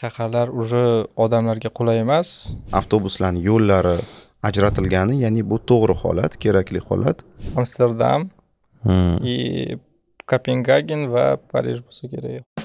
shaharlar уже odamlarga qulay emas avtobuslarni yo'llari ajratilgani ya'ni bu to'g'ri holat kerakli holat amsterdam и hmm. kopengagen va parij bo'lsa kerak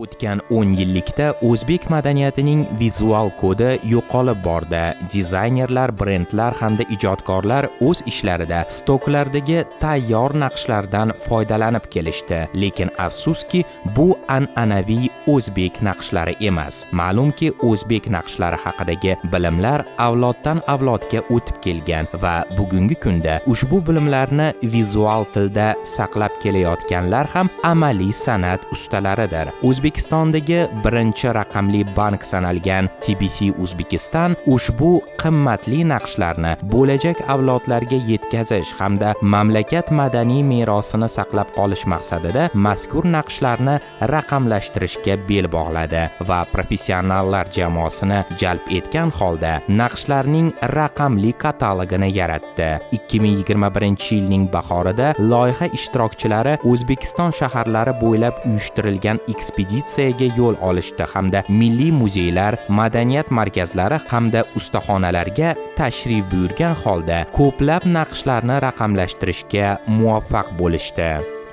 o'tgan 10 yillikda o'zbek madaniyatining vizual kodi yo'qolib bordi dizaynerlar brendlar hamda ijodkorlar o'z ishlarida stoklardagi tayyor naqshlardan foydalanib kelishdi lekin afsuski bu an'anaviy o'zbek naqshlari emas ma'lumki o'zbek naqshlari haqidagi bilimlar avloddan avlodga o'tib kelgan va bugungi kunda ushbu bilimlarni vizual tilda saqlab kelayotganlar ham amaliy san'at ustalaridir O'zbekistondagi birinchi raqamli bank sanalgan TBC Uzbekistan ushbu qimmatli naqshlarni bo'lajak avlodlarga yetkazish hamda mamlakat madaniy merosini saqlab qolish maqsadida mazkur naqshlarni raqamlashtirishga bel bog'ladi va professionallar jamoasini jalb etgan holda naqshlarning raqamli katalogini yaratdi 2021 yilning bahorida loyiha ishtirokchilari O'zbekiston shaharlari bo'ylab uyushtirilgan ekspeditsiya ekspeditsiyaga yo'l olishdi hamda milliy muzeylar madaniyat markazlari hamda ustaxonalarga tashrif buyurgan holda ko'plab naqshlarni raqamlashtirishga muvaffaq bo'lishdi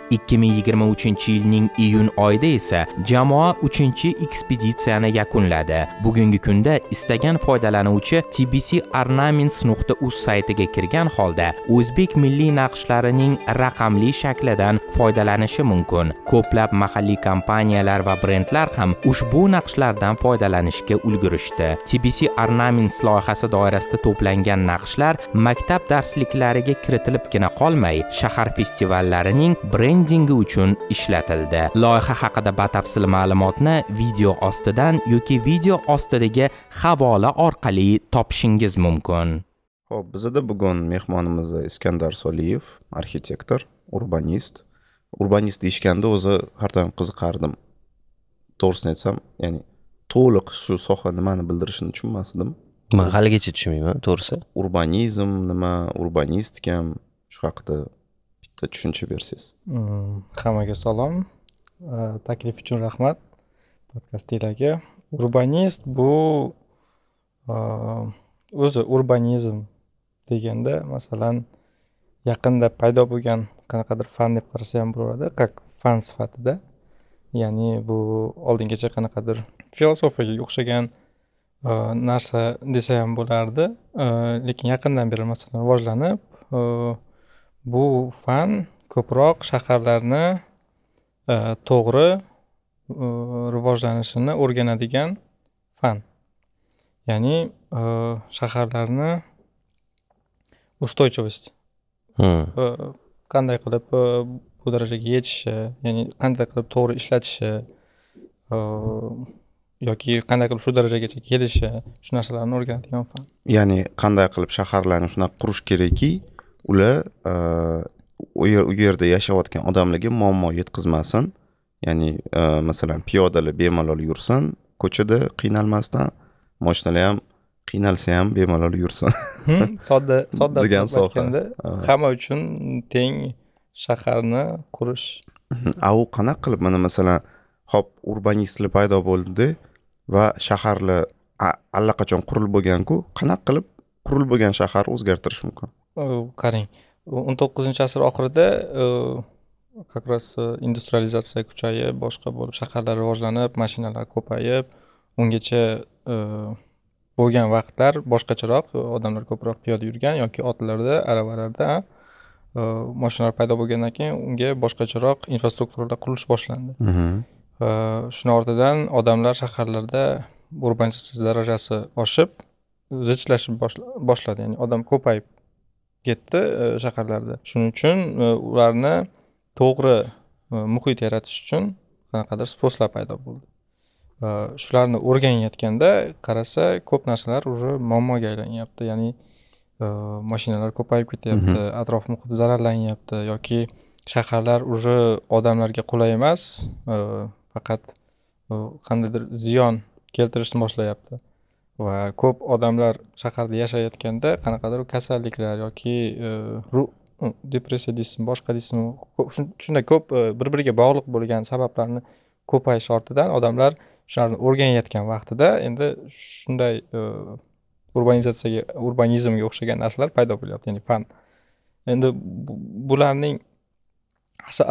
2023 yilning iyun oyida esa jamoa 3 ekspeditsiyani yakunladi. Bugungi kunda istagan foydalanuvchi tbcornaments.uz saytiga kirgan holda o'zbek milliy naqshlarining raqamli shaklidan foydalanishi mumkin. Ko'plab mahalliy kompaniyalar va brendlar ham ushbu naqshlardan foydalanishga ulgurishdi. TBC Ornaments loyihasi doirasida to'plangan naqshlar maktab darsliklariga kiritilibgina qolmay, shahar festivallarining brend brendingi uchun ishlatildi loyiha haqida batafsil ma'lumotni video ostidan yoki video ostidagi havola orqali topishingiz mumkin ho'p bizada bugun mehmonimiz iskandar soliyev arxitektor urbanist urbanist deyishganda o'zi har doim qiziqardim to'g'risini aytsam ya'ni to'liq shu soha nimani bildirishini tushunmas edim man haligacha tushunmayman to'g'risi urbanizm nima urbanistikam shu haqida bitta tushuncha bersangiz hammaga salom taklif uchun rahmat podkastinglarga urbanist bu o'zi urbanizm deganda masalan yaqinda paydo bo'lgan qanaqadir fan deb qarasa ham bo'laveradi как fan sifatida ya'ni bu oldingacha qanaqadir filosofiyaga o'xshagan narsa desa ham bo'lardi lekin yaqindan beri masalan rivojlanib bu fan ko'proq shaharlarni e, to'g'ri e, rivojlanishini o'rganadigan fan ya'ni e, shaharlarni устойчивость qanday qilib bu darajaga yetishi ya'ni qanday qilib to'g'ri ishlatishi yoki qanday qilib shu darajagacha kelishi shu narsalarni o'rganadigan fan ya'ni qanday qilib shaharlarni shunaqa qurish kerakki ular e, u yerda yashayotgan odamlarga muammo yetkazmasin ya'ni e, masalan piyodalar bemalol yursin ko'chada qiynalmasdan moshinalar ham qiynalsa ham bemalol yursin sodda sodda degan soha hamma uchun teng shaharni qurish a u qanaqa qilib mana masalan hop urbanistlar paydo bo'ldi va shaharlar allaqachon qurilib bo'lganku qanaqa qilib qurilib bo'lgan shaharni o'zgartirish mumkin qarang o'n to'qqizinchi asr oxirida как раз industrializatsiya kuchayib boshqa bo'lib shaharlar rivojlanib mashinalar ko'payib ungacha bo'lgan vaqtlar boshqacharoq odamlar ko'proq piyoda yurgan yoki otlarda aravalarda moshinalar paydo bo'lgandan keyin unga boshqacharoq infrastrukturalar qurilish boshlandi shuni ortidan odamlar shaharlarda urbanizatsiya darajasi oshib zichlashib boshladi ya'ni odam ko'payib ketdi e, shaharlarda shuning uchun e, ularni to'g'ri e, muhit yaratish uchun qanaqadir sposlar paydo bo'ldi shularni o'rganayotganda qarasa ko'p narsalar уже muammoga aylanyapti ya'ni mashinalar ko'payib ketyapti mhm. atrof muhit zararlanyapti yoki shaharlar уже odamlarga qulay emas faqat qandaydir ziyon keltirishni boshlayapti va ko'p odamlar shaharda yashayotganda qanaqadir kasalliklar yoki e, depressiya deysizmi boshqa deysizmi shunday ko'p e, bir biriga bog'liq bo'lgan sabablarni ko'payishi ortidan odamlar shularni o'rganayotgan vaqtida endi shunday e, urbanizatsiyaga urbanizmga o'xshagan narsalar paydo bo'lyapti ya'ni fan endi bularning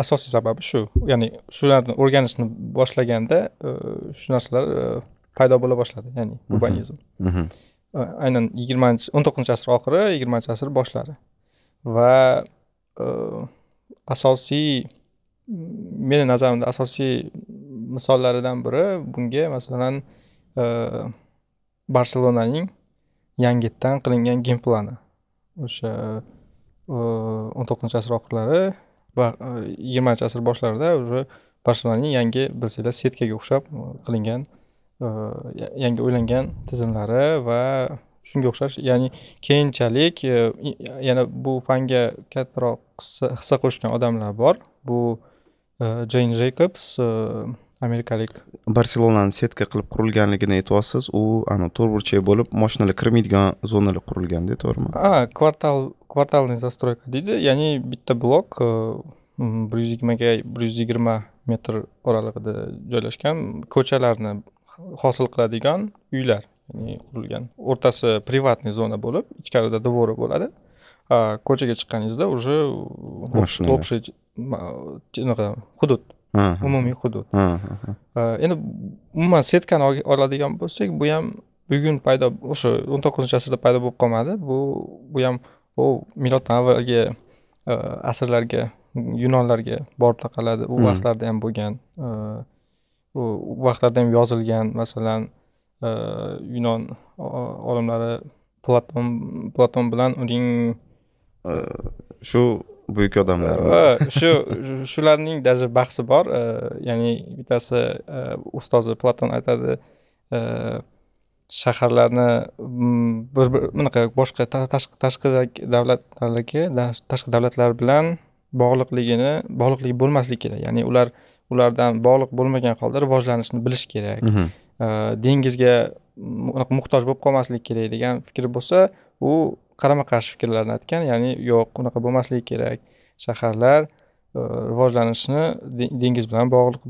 asosiy sababi shu ya'ni shularni o'rganishni boshlaganda shu narsalar paydo bo'la boshladi ya'ni mhm. urbanizm mhm. aynan yigirmanchi o'n to'qqizinchi asr oxiri yigirmanchi asr boshlari va e, asosiy meni nazarimda asosiy misollaridan biri bunga masalan e, barselonaning yangitdan qilingan gim plani o'sha e, o'n to'qqizinchi asr oxirlari va yigirmanchi asr boshlarida уже barselonaning yangi bilsanglar setkaga o'xshab qilingan yangi o'ylangan tizimlari va shunga o'xshash ya'ni keyinchalik e, yana bu fanga kattaroq hissa qo'shgan odamlar bor bu jeyn jeykobs e, amerikalik barselonani setka qilib qurilganligini aytyapsiz u anavi to'rt burchak bo'lib moshinalar kirmaydigan zonalar qurilganda to'g'rimi ha kvartal kvartalniy zastroyka deydi ya'ni bitta blok e, bir yuz yigirmaga bir yuz yigirma metr oralig'ida joylashgan ko'chalarni hosil qiladigan uylar ya'ni qurilgan o'rtasi privatniy zona bo'lib ichkarida dvori bo'ladi ko'chaga chiqqaningizda уже общий hudud umumiy hudud endi umuman setkani oladigan bo'lsak bu ham bugun paydo o'sha o'n to'qqizinchi asrda paydo bo'lib qolmadi bu bu ham u miloddan avvalgi asrlarga yunonlarga borib taqaladi u hm. vaqtlarda ham bo'lgan u vaqtlarda ham yozilgan masalan e, yunon olimlari platon platon bilan uning e, shu buyuk odamlar e, shu shularning даже bahsi bor ya'ni bittasi ustozi platon aytadi shaharlarni bir bir bunaqa boshqa tashqi tashqi davlatlarniki tashqi davlatlar bilan bog'liqligini bog'liqligi bo'lmasligi kerak ya'ni ular ulardan bog'liq bo'lmagan holda rivojlanishni bilish kerak mhmm. dengizga muhtoj bo'lib qolmaslik kerak degan fikr bo'lsa u qarama qarshi fikrlarni aytgan ya'ni yo'q unaqa bo'lmasligi kerak shaharlar e, rivojlanishni dengiz bilan bog'liq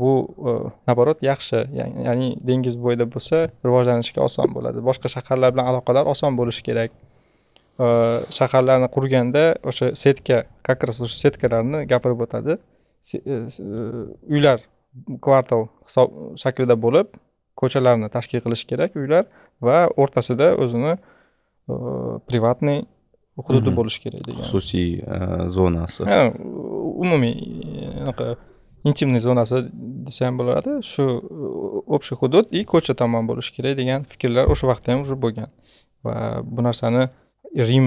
bu наоборот e, yaxshi ya'ni dengiz bo'yida bo'lsa rivojlanishga oson bo'ladi boshqa shaharlar bilan aloqalar oson bo'lishi kerak e, shaharlarni qurganda o'sha setka как раз o'sha setkalarni gapirib o'tadi E, e, uylar kvartal hisob shaklida bo'lib ko'chalarni tashkil qilish kerak uylar va o'rtasida o'zini e, privatniy hududi mhm. bo'lishi kerak degan xususiy zonasi ha umumiy anaqa intimniy zonasi desa ham bo'ladi shu общий hudud и ko'cha tomon bo'lishi kerak degan fikrlar o'sha vaqtda ham уже bo'lgan va bu narsani rim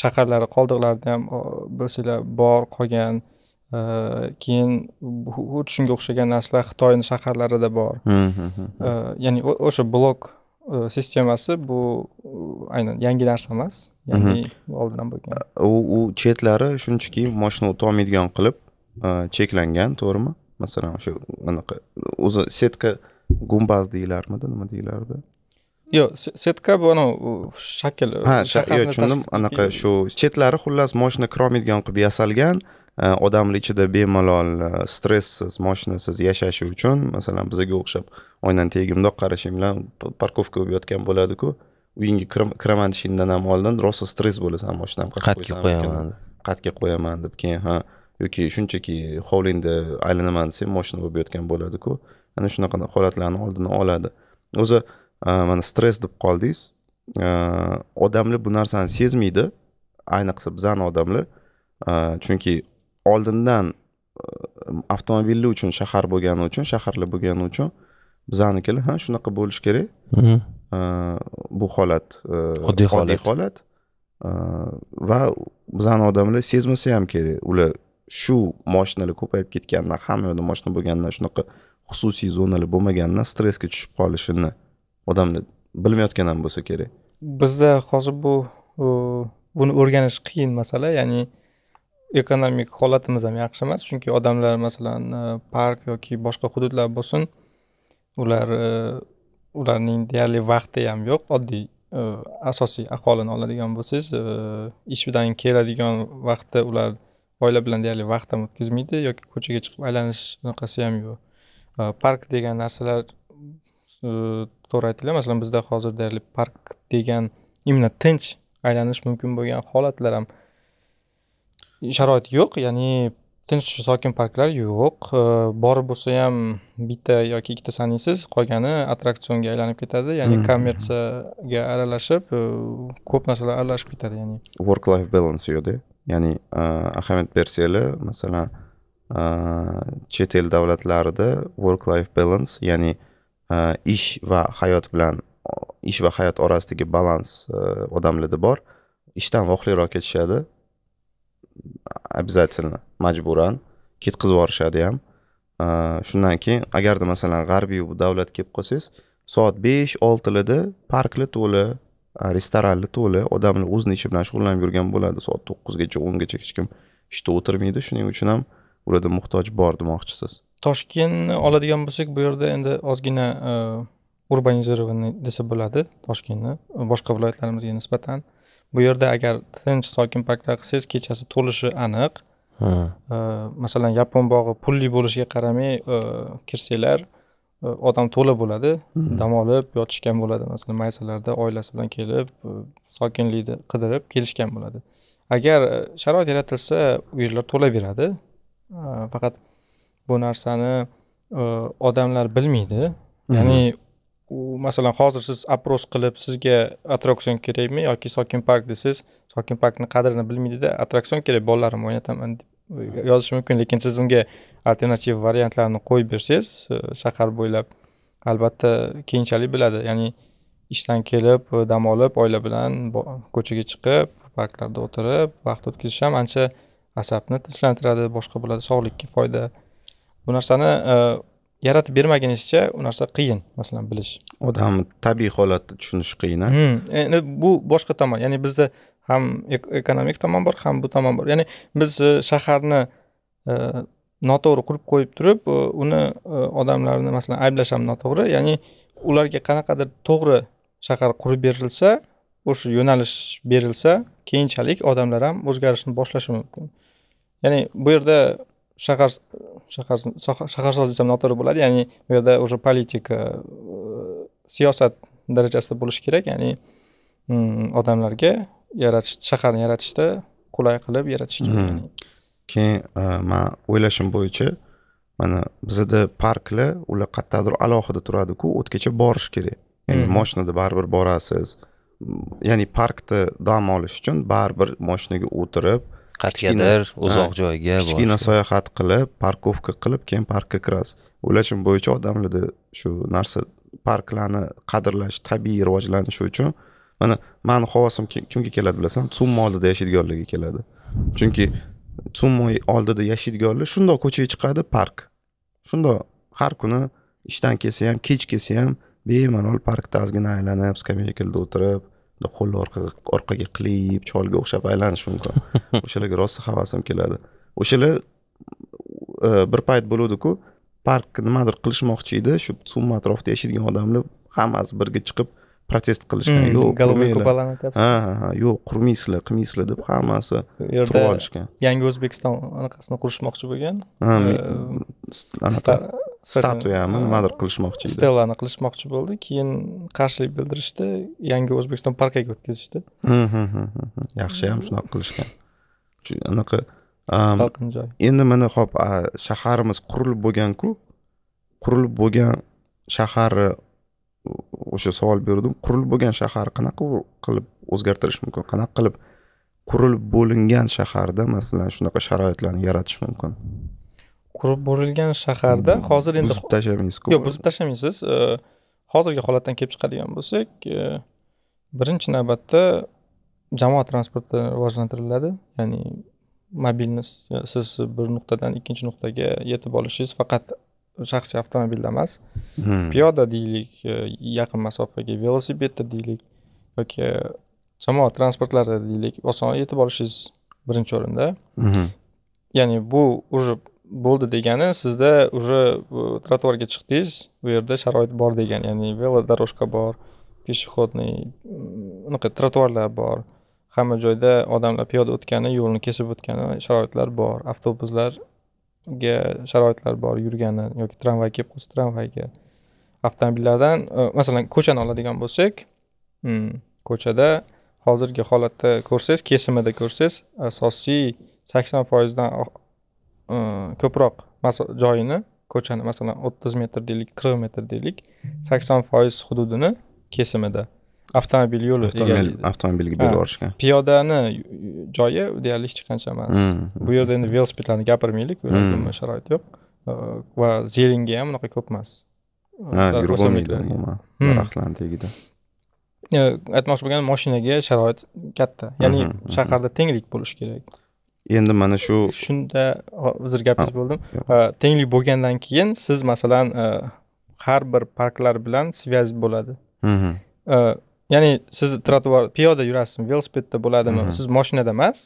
shaharlari qoldiqlarida ham bilsanglar bor qolgan Э, keyin xuddi shunga o'xshagan narsalar xitoyni shaharlarida bor э, ya'ni o'sha blok э, sistemasi bu aynan yangi narsa emas ya'ni oldindan bo'lgan u chetlari shunchaki moshina o'ta olmaydigan qilib e, cheklangan to'g'rimi masalan o'sha anaqa o'zi setka gumbaz deyilarmidi nima deyilardi yo'q setka bu anavi shakl ha yo'q tushundim anaqa shu chetlari xullas moshina kirolmaydigan qilib yasalgan Э, odamlar ichida bemalol stresssiz moshinasiz yashashi uchun masalan bizga o'xshab oynan tegimdoq qarashing bilan parkovka bo'lib yotgan bo'ladiku uyingga kiraman deshingdan ham oldin rosa stress bo'lasan moshinani qatga qo'yaman qatga qo'yaman deb keyin ha yoki shunchaki hovlingda aylanaman desang moshina bo'lib yotgan bo'ladiku ana shunaqa holatlarni oldini oladi o'zi e, mana stress deb qoldingiz e, odamlar bu narsani sezmaydi ayniqsa bizani odamlar e, chunki oldindan e, avtomobilli uchun shahar bo'lgani uchun shaharli bo'lgani uchun bizanikilar ha shunaqa bo'lishi kerak mhm. e, bu holat e, oddiy holat oddiy holat va bizani odamlar sezmasa ham kerak ular shu moshinalar ko'payib ketganidan hamma yoqda moshina bo'lganidan shunaqa xususiy zonalar bo'lmaganidan stressga tushib qolishini odamlar bilmayotgan ham bo'lsa kerak bizda hozir bu buni o'rganish qiyin masala ya'ni ekonomik holatimiz ham yaxshi emas chunki odamlar masalan e, park yoki boshqa hududlar bo'lsin ular e, ularning deyarli vaqti ham yo'q oddiy e, asosiy aholini oladigan bo'lsangiz ishdan keladigan vaqtda ular oila bilan deyarli vaqt ham o'tkazmaydi yoki ko'chaga chiqib aylanish anaqasi ham yo'q park degan narsalar to'g'ri aytinglar masalan bizda hozir deyarli park degan именно tinch aylanish mumkin bo'lgan holatlar ham sharoit yo'q ya'ni tinch sokin parklar yo'q bor bo'lsa ham bitta yoki ikkita sanaysiz qolgani attraksionga aylanib ketadi ya'ni mm-hmm. kommersiyaga aralashib e, ko'p narsalar aralashib ketadi ya'ni work life balance yo'qda ya'ni e, ahamiyat bersangiz masalan e, chet el davlatlarida work life balance ya'ni ish va hayot bilan ish va hayot orasidagi balans odamlarda bor ishdan voqliroq ketishadi обязательно majburan ketqizib yuborishadi ham shundan keyin agarda masalan g'arbiy davlat kelib qolsangiz soat besh oltilarda parklar to'la restoranlar to'la odamlar o'zini ishi bilan shug'ullanib yurgan bo'ladi soat to'qqizgacha o'ngacha hech kim ishda o'tirmaydi shuning uchun ham ularda muhtoj bor demoqchisiz toshkentni oladigan bo'lsak bu yerda endi ozgina urbanizirованный desa bo'ladi toshkentni boshqa viloyatlarimizga nisbatan bu yerda agar tinch sokin parkda qilsangiz kechasi to'lishi aniq masalan yapon bog'i pulli bo'lishiga qaramay e, kirsanglar e, odam to'la bo'ladi hmm. dam olib yotishgan bo'ladi masalan maysalarda oilasi bilan kelib e, sokinlikni qidirib kelishgan bo'ladi agar sharoit yaratilsa u yerlar to'laveradi faqat bu narsani odamlar bilmaydi hmm. ya'ni u masalan hozir siz apros qilib sizga attraksion kerakmi yoki sokin park desangiz sokin parkni qadrini bilmaydida attraksion kerak bolalarimni o'ynataman deb hmm. yozishi mumkin lekin siz unga alternativ variantlarni qo'yib bersangiz e, shahar bo'ylab albatta keyinchalik biladi ya'ni ishdan kelib e, dam olib oila bilan ko'chaga chiqib parklarda o'tirib vaqt o'tkazish ham ancha asabni tinchlantiradi boshqa bo'ladi sog'likka foyda bu narsani e, yaratib bermagunizcha u narsa qiyin masalan bilish odam tabiiy holatda tushunish qiyin a hmm, endi bu boshqa tomon ya'ni bizda ham ekonomik tomon bor ham bu tomon bor ya'ni biz e, shaharni e, noto'g'ri qurib qo'yib turib e, uni odamlarni masalan ayblash ham noto'g'ri ya'ni ularga qanaqadir to'g'ri shahar qurib berilsa o'sha yo'nalish berilsa keyinchalik odamlar ham o'zgarishni boshlashi mumkin ya'ni bu yerda shahar shahar shaharsozlik desam noto'g'ri bo'ladi ya'ni bu yerda уже politika e, siyosat darajasida bo'lishi kerak ya'ni mm, odamlarga yaratish shaharni yaratishda qulay qilib yaratish kerak mm-hmm. keyin e, man o'ylashim bo'yicha mana bizada parklar ular qayerdadir alohida turadiku o'tgacha borish kerak ya'ni moshinada mm-hmm. baribir borasiz ya'ni parkda dam olish uchun baribir moshinaga o'tirib qayergadir uzoq joyga kichkina sayohat qilib parkovka qilib keyin parkka kirasiz uchun bo'yicha odamlarda shu narsa parklarni qadrlash tabiiy rivojlanishi uchun mana mani havosim kimga keladi bilasanmi summa oldida yashaydiganlarga keladi chunki summa oldida yashaydiganlar shundoq ko'chaga chiqadi park shundoq har kuni ishdan kelsa ham kech kelsa ham bemalol parkda ozgina aylanib skameykada o'tirib bundoq qo'lni orqaga orqaga qilib cholga o'xshab aylanish mumkin o'shalarga rosa havasim keladi o'shalar e, bir payt bo'luvdiku park nimadir qilishmoqchi edi shu summa atrofida yashaydigan odamlar hammasi birga chiqib protest qilishgan hmm, yo'q qurmanglar ha ha yo'q qurmaysizlar qilmaysizlar deb hammasi turib olishgan yangi o'zbekiston anaqasini qurishmoqchi bo'lgan e, statuyami nimadir qilishmoqchi edi stellani qilishmoqchi bo'ldi keyin qarshilik bildirishdi yangi o'zbekiston parkiga o'tkazishdi yaxshi ham shunaqa qilishgan anaqa salqin joy endi mana hop shaharimiz qurilib bo'lganku qurilib bo'lgan shaharni o'sha savol berdim qurilib bo'lgan shahar qanaqa qilib o'zgartirish mumkin qanaqa qilib qurilib bo'lingan shaharda masalan shunaqa sharoitlarni yaratish mumkin qurib borilgan shaharda hmm. hozir endi buzib tashlamaysizku yo'q buzib tashlamaysiz hozirgi holatdan kelib chiqadigan bo'lsak birinchi navbatda jamoat transporti rivojlantiriladi ya'ni mobilni siz bir nuqtadan ikkinchi nuqtaga yetib olishingiz faqat shaxsiy avtomobilda emas hmm. piyoda deylik e, yaqin masofaga velosipedda deylik yoki jamoat transportlarida deylik oson yetib olishingiz birinchi o'rinda hmm. ya'ni bu уже bo'ldi degani sizda уже э, trotuarga chiqdingiz bu yerda sharoit bor degan ya'ni velodorожка bor пешеходный mm, unaqa trotuarlar bor hamma joyda odamlar piyoda o'tgani yo'lni kesib o'tgani sharoitlar bor avtobuslarga sharoitlar bor yurgani yoki tramvay kelib qolsa tramvayga avtomobillardan e, masalan ko'chani oladigan bo'lsak hmm, ko'chada hozirgi holatda ko'rsangiz kesimida ko'rsangiz asosiy sakson foizdan ko'proq joyini ko'chani masalan o'ttiz metr deylik qirq metr deylik sakson foiz hududini kesimida avtomobil yo'li avtomobil avtomobilga berib yuborishgan piyodani joyi deyarli hech qancha emas hmm, hmm, bu yerda hmm. endi velosipedlarni gapirmaylik yerda sharoit yo'q va zelenga ham unaqa ko'p emas yurib bo'lmaydi umuman daraxtlarni tagida aytmoqchi bo'lganim moshinaga sharoit katta ya'ni shaharda tenglik bo'lishi kerak endi mana shu shunda uzr gapingiz bo'ldim tenglik bo'lgandan keyin siz masalan e, har bir parklar bilan связь bo'ladi e, ya'ni siz trotuar piyoda yurasizmi velosipedda bo'ladimi siz mashinada emas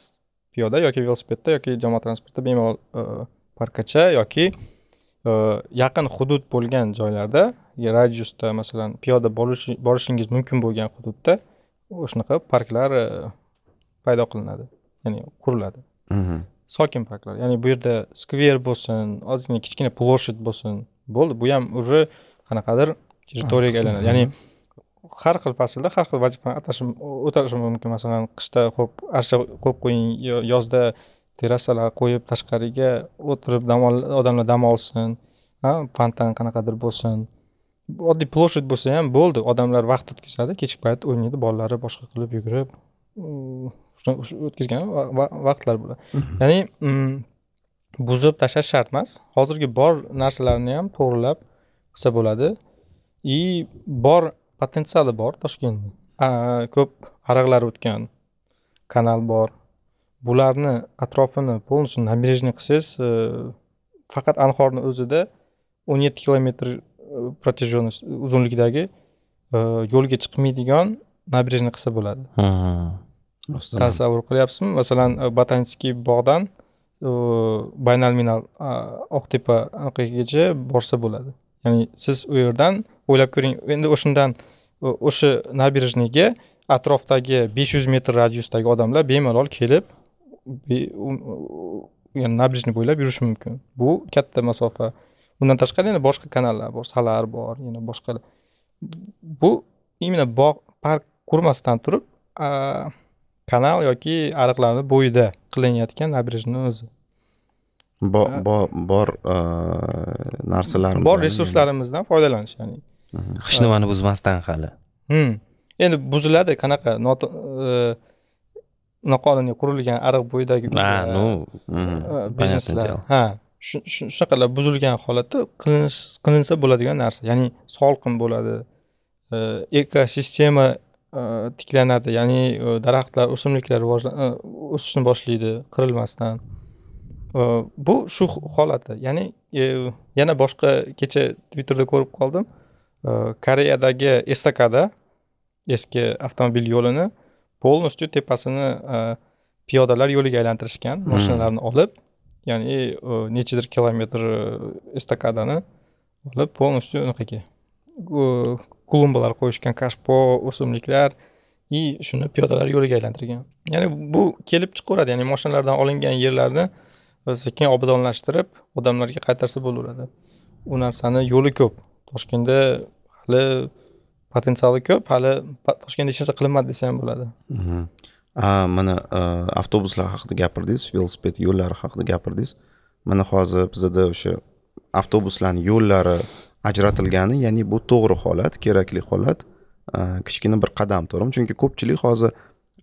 piyoda yoki velosipedda yoki jamoat transportida bemalol e, parkkacha yoki yaqin hudud bo'lgan joylarda radiusda masalan piyoda borishingiz mumkin bo'lgan hududda o'shanaqa parklar paydo qilinadi ya'ni quriladi sokin parklar ya'ni bu yerda skver bo'lsin ozgina kichkina площадь bo'lsin bo'ldi bu ham уже qanaqadir territoriyaga aylanadi ya'ni har xil faslda har xil vazifani atashi o'tashim mumkin masalan qishda ho'p archa qo'yib qo'ying yozda terrasalar qo'yib tashqariga o'tirib dam odamlar dam olsin fontan qanaqadir bo'lsin oddiy площадь bo'lsa ham bo'ldi odamlar vaqt o'tkazadi kechki payt o'ynaydi bolalari boshqa qilib yugurib o'tkazgan vaqtlar bular mhm. ya'ni mm, buzib tashlash shart emas hozirgi bor narsalarni ham to'g'rilab qilsa bo'ladi и bor potensiali bor toshkentni ko'p ariqlar o'tgan kanal bor bularni atrofini полностью набережный qilsangiz e, faqat anhorni o'zida o'n yetti kilometr протяженность e, uzunlikdagi e, yo'lga chiqmaydigan набережный qilsa bo'ladi tasavvur qilyapsizmi masalan e, botanikiy bog'dan e, baynalminal e, oqtepa anaqagacha borsa bo'ladi ya'ni siz u yerdan o'ylab ko'ring endi o'shandan o'sha набережныйga atrofdagi besh yuz metr radiusdagi odamlar bemalol kelib ya'ni набережный bo'ylab yurishi mumkin bu katta masofa undan tashqari yana boshqa kanallar bor salar bor yana boshqa bu именно bog' park qurmasdan turib kanal yoki ariqlarni bo'yida qilinayotgan nabirejni o'zi bor bor e, narsalarimiz bor resurslarimizdan foydalanish ya'ni mhm. nimani buzmasdan hali hmm. endi buziladi qanaqa e, noqonuniy qurilgan ariq bo'yidagi ну e, mhm. bizneslar ha shunaqalar buzilgan holatda qilinsa bo'ladigan narsa ya'ni solqin bo'ladi ekosistema Э, tiklanadi ya'ni э, daraxtlar o'simliklar э, o'sishni boshlaydi qirilmasdan bu shu holati ya'ni e, yana boshqa kecha twitterda ko'rib qoldim koreyadagi estakada eski avtomobil yo'lini полностью tepasini e, piyodalar yo'liga aylantirishgan hmm. mashinalarni olib ya'ni e, nechadir kilometr estakadani olib полностью unaqaga klumbalar qo'yishgan kashpo o'simliklar и shuni piyodalar yo'liga aylantirgan ya'ni bu kelib chiqaveradi ya'ni moshinalardan olingan yerlarni sekin obodonlashtirib odamlarga qaytarsa bo'laveradi u narsani yo'li ko'p toshkentda hali potensiali ko'p hali toshkentda hech narsa qilinmadi desa ham bo'ladi mhm. mana avtobuslar haqida gapirdingiz velosiped yo'llari haqida gapirdingiz mana hozir bizada o'sha avtobuslarni yo'llari ajratilgani ya'ni bu to'g'ri holat kerakli holat e, kichkina bir qadam to'g'rimi chunki ko'pchilik hozir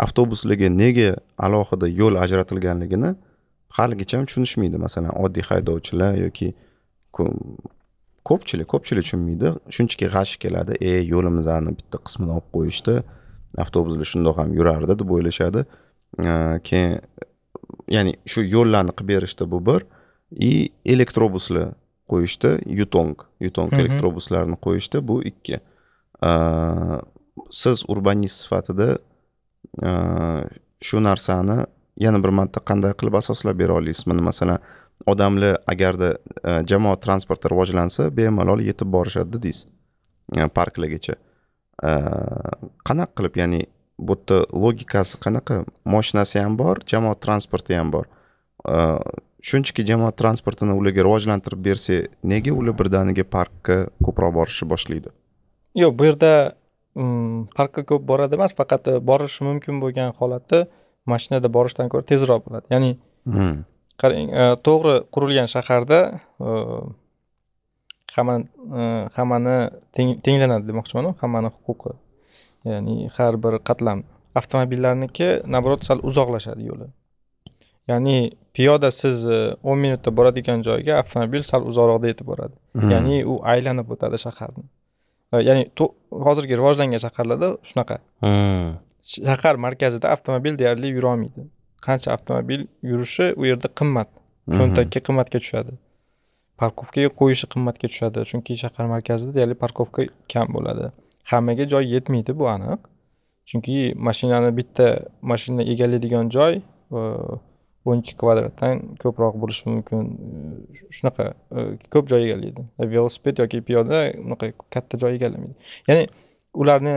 avtobuslarga nega alohida yo'l ajratilganligini haligacha ham tushunishmaydi masalan oddiy haydovchilar yoki ko'pchilik ko'pchilik tushunmaydi shunchaki g'ashi keladi e yo'limizni bitta qismini olib qo'yishdi avtobuslar shundoq ham yurardi deb o'ylashadi e, keyin ya'ni shu yo'llarni qilib berishdi bu bir и elektrobuslar qo'yishdi yutong yutong elektrobuslarni qo'yishdi bu ikki siz urbanist sifatida shu narsani yana bir marta qanday qilib asoslab bera olasizmi mana masalan odamlar agarda e, jamoat transporti rivojlansa bemalol yetib borishadi dedingiz e, parklargacha e, qanaqa qilib ya'ni bu yerda logikasi qanaqa moshinasi ham bor jamoat transporti ham bor shunchaki jamoat transportini ularga rivojlantirib bersak nega ular birdaniga parkka ko'proq borishni boshlaydi yo'q bu yerda mm, parkka ko'p boradi emas faqat e, borishi mumkin bo'lgan holatda mashinada borishdan ko'ra tezroq bo'ladi ya'ni hmm. qarang e, to'g'ri qurilgan shaharda e, hammani hammani tenglanadi demoqchiman hammani huquqi ya'ni har bir qatlam avtomobillarniki наоборот sal uzoqlashadi yo'li ya'ni piyoda siz o'n minutda boradigan joyga avtomobil sal uzoqroqda yetib boradi ya'ni u aylanib o'tadi shaharni ya'ni hozirgi rivojlangan shaharlarda shunaqa shahar markazida avtomobil deyarli yurolmaydi qancha avtomobil yurishi u yerda qimmat cho'ntakka qimmatga tushadi parkovkaga qo'yishi qimmatga tushadi chunki shahar markazida deyarli parkovka kam bo'ladi hammaga joy yetmaydi bu aniq chunki mashinani bitta mashina egallaydigan joy o'n ikki kvadratdan ko'proq bo'lishi mumkin shunaqa e, ko'p joy egallaydi e, velosiped yoki piyoda unaqa katta joy egallamaydi ya'ni ularni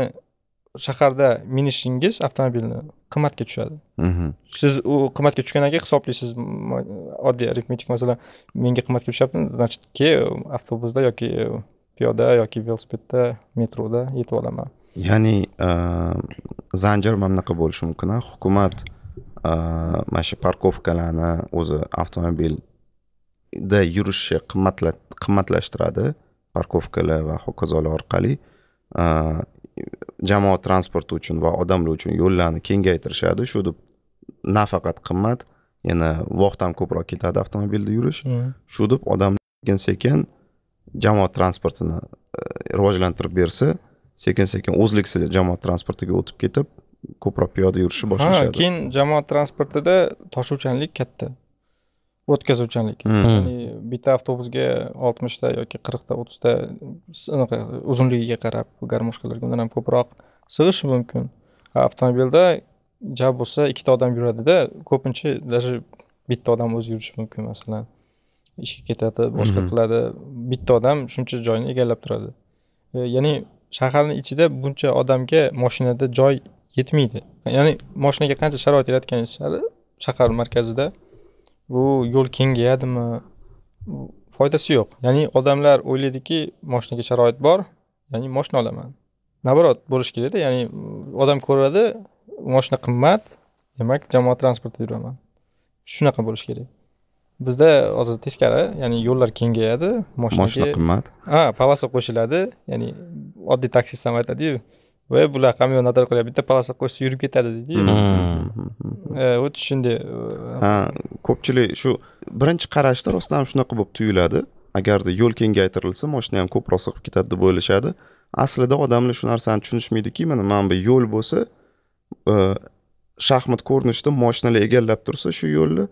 shaharda minishingiz avtomobilni qimmatga tushadi mm-hmm. siz u qimmatga tushgandan keyin hisoblaysiz oddiy arifmetik masalan menga qimmatga tushyapti значит ke avtobusda yoki e, piyoda yoki velosipedda metroda yetib olaman ya'ni zanjir mana bunaqa bo'lishi mumkin hukumat mana shu parkovkalarni o'zi avtomobilda yurishni qimmatlashtiradi parkovkalar va hokazolar orqali jamoat transporti uchun va odamlar uchun yo'llarni kengaytirishadi shu deb nafaqat qimmat yana vaqt ham ko'proq ketadi avtomobilda yurish hmm. shu deb odam sekin sekin jamoat transportini e, rivojlantirib bersa sekin sekin o'zliksiz jamoat transportiga o'tib ketib ko'proq piyoda yurishni boshlashadi ha keyin jamoat transportida toshuvchanlik katta o'tkazuvchanlik hmm. ya'ni hmm. bitta avtobusga oltmishta yoki qirqta o'ttizta anaqa uzunligiga qarab garmoshkalarga undan ham ko'proq sig'ishi mumkin avtomobilda ja bo'lsa ikkita odam yuradida ko'pincha даже bitta odam o'zi yurishi mumkin masalan ishga ketadi boshqa hmm. qiladi bitta odam shuncha joyni egallab turadi e, ya'ni shaharni ichida buncha odamga moshinada joy yetmaydi ya'ni moshinaga qancha sharoit yaratgan sari shahar markazida bu yo'l kengayadimi foydasi yo'q ya'ni odamlar o'ylaydiki moshinaga sharoit bor ya'ni moshina olaman наоборот bo'lishi kerakda ya'ni odam ko'radi moshina qimmat demak jamoat transportida yuraman shunaqa bo'lishi kerak bizda hozir teskari ya'ni yo'llar kengayadi moshina qimmat ha palasa qo'shiladi ya'ni oddiy taksist ham aytadiyu ey bular kamionador qilyapti bitta полоса qo'shsa yurib ketadi deydi вот shunday ha ko'pchilik shu birinchi qarashda rostdan ham shunaqa bo'lib tuyuladi agarda yo'l kengaytirilsa moshina ham ko'proq sig'ib ketadi deb o'ylashadi aslida odamlar shu narsani tushunishmaydiki mana mana bu yo'l bo'lsa shaxmat ko'rinishida moshinalar egallab tursa shu yo'lni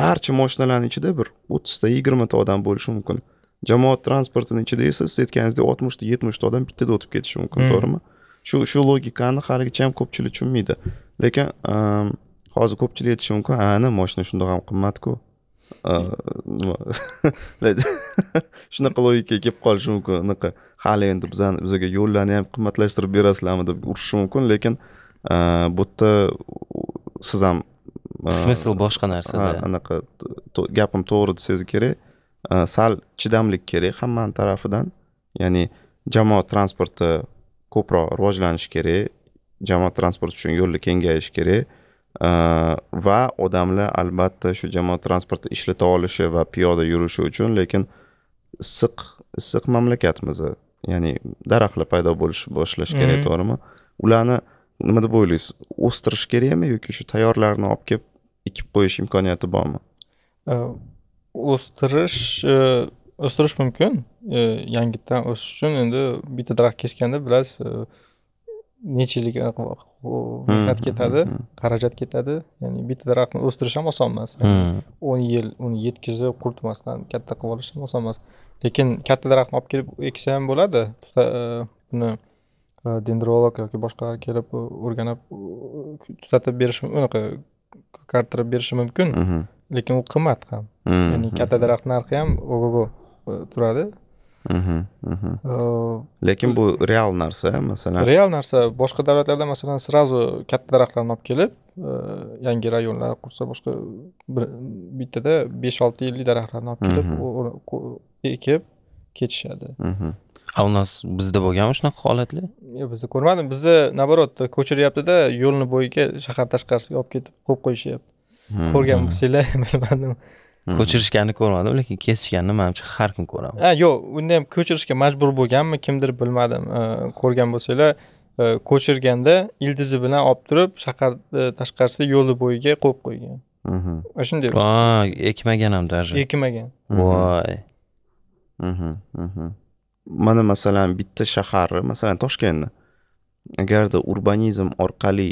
barcha moshinalarni ichida bir o'ttizta yigirmata odam bo'lishi mumkin jamoat transportini ichida esa siz aytganingizdek oltmishta yetmishta odam bittada o'tib ketishi mumkin to'g'rimi shu shu logikani haligacha ham ko'pchilik tushunmaydi lekin ehm, hozir ko'pchilik aytishi mumkin ana moshina shundoq ham qimmatku ehm, shunaqa logikaga kelib qolishi mumkin unaqa hali endi bizani bizaga yo'llarni ham qimmatlashtirib berasizlarmi deb urishishi mumkin lekin ehm, bu yerda siz ham smisl boshqa narsada anaqa gapim to'g'ri desangiz kerak sal chidamlik kerak hammani tarafidan ya'ni jamoat transporti ko'proq rivojlanishi kerak jamoat transporti uchun yo'lni kengayishi kerak e, va odamlar albatta shu jamoat transporti ishlata olishi va piyoda yurishi uchun lekin issiq issiq mamlakatmiz ya'ni daraxtlar paydo bo'lishni boshlash kerak mm-hmm. to'g'rimi ularni nima deb o'ylaysiz o'stirish kerakmi yoki shu tayyorlarini olib kelib ekib qo'yish imkoniyati bormi e, o'stirish e, o'stirish mumkin e, yangitdan o'sish uchun endi bitta daraxt kesganda bilasiz e, necha yillik e, mehnat hmm, ketadi hmm, hmm. xarajat ketadi ya'ni bitta daraxtni o'stirish ham oson emas o'n yil uni yetkazib quritmasdan katta qilib olish ham oson emas lekin katta daraxtni olib kelib eksa ham bo'ladi buni dendrolog yoki boshqalar kelib o'rganib tutatib berishi unaqa ko'kartirib berishi mumkin lekin u qimmat ham ya'ni katta daraxt narxi ham ogogo turadi lekin bu real narsa masalan real narsa boshqa davlatlarda masalan сразу katta daraxtlarni olib kelib yangi rayonlar qursa boshqa bittada besh olti yillik daraxtlarni olib kelib ekib ketishadi a u nas bizda bo'lganmi shunaqa holatlar yo'q bizda ko'rmadim bizda наоборот ko'chiryaptida yo'lni bo'yiga shahar tashqarisiga olib ketib qo'yib qo'yishyapti ko'rgan bo'lsanglar bilmadim ko'chirishganini ko'rmadim lekin kesishganini manimcha har kun ko'raman ha yo'q unda ham ko'chirishga majbur bo'lganmi kimdir bilmadim ko'rgan bo'lsanglar e, ko'chirganda ildizi bilan olib turib shahar e, tashqarisida yo'lni bo'yiga qo'yib qo'ygan shunday ekmagan ham даже ekmagan voy mana masalan bitta shaharni masalan toshkentni agarda urbanizm orqali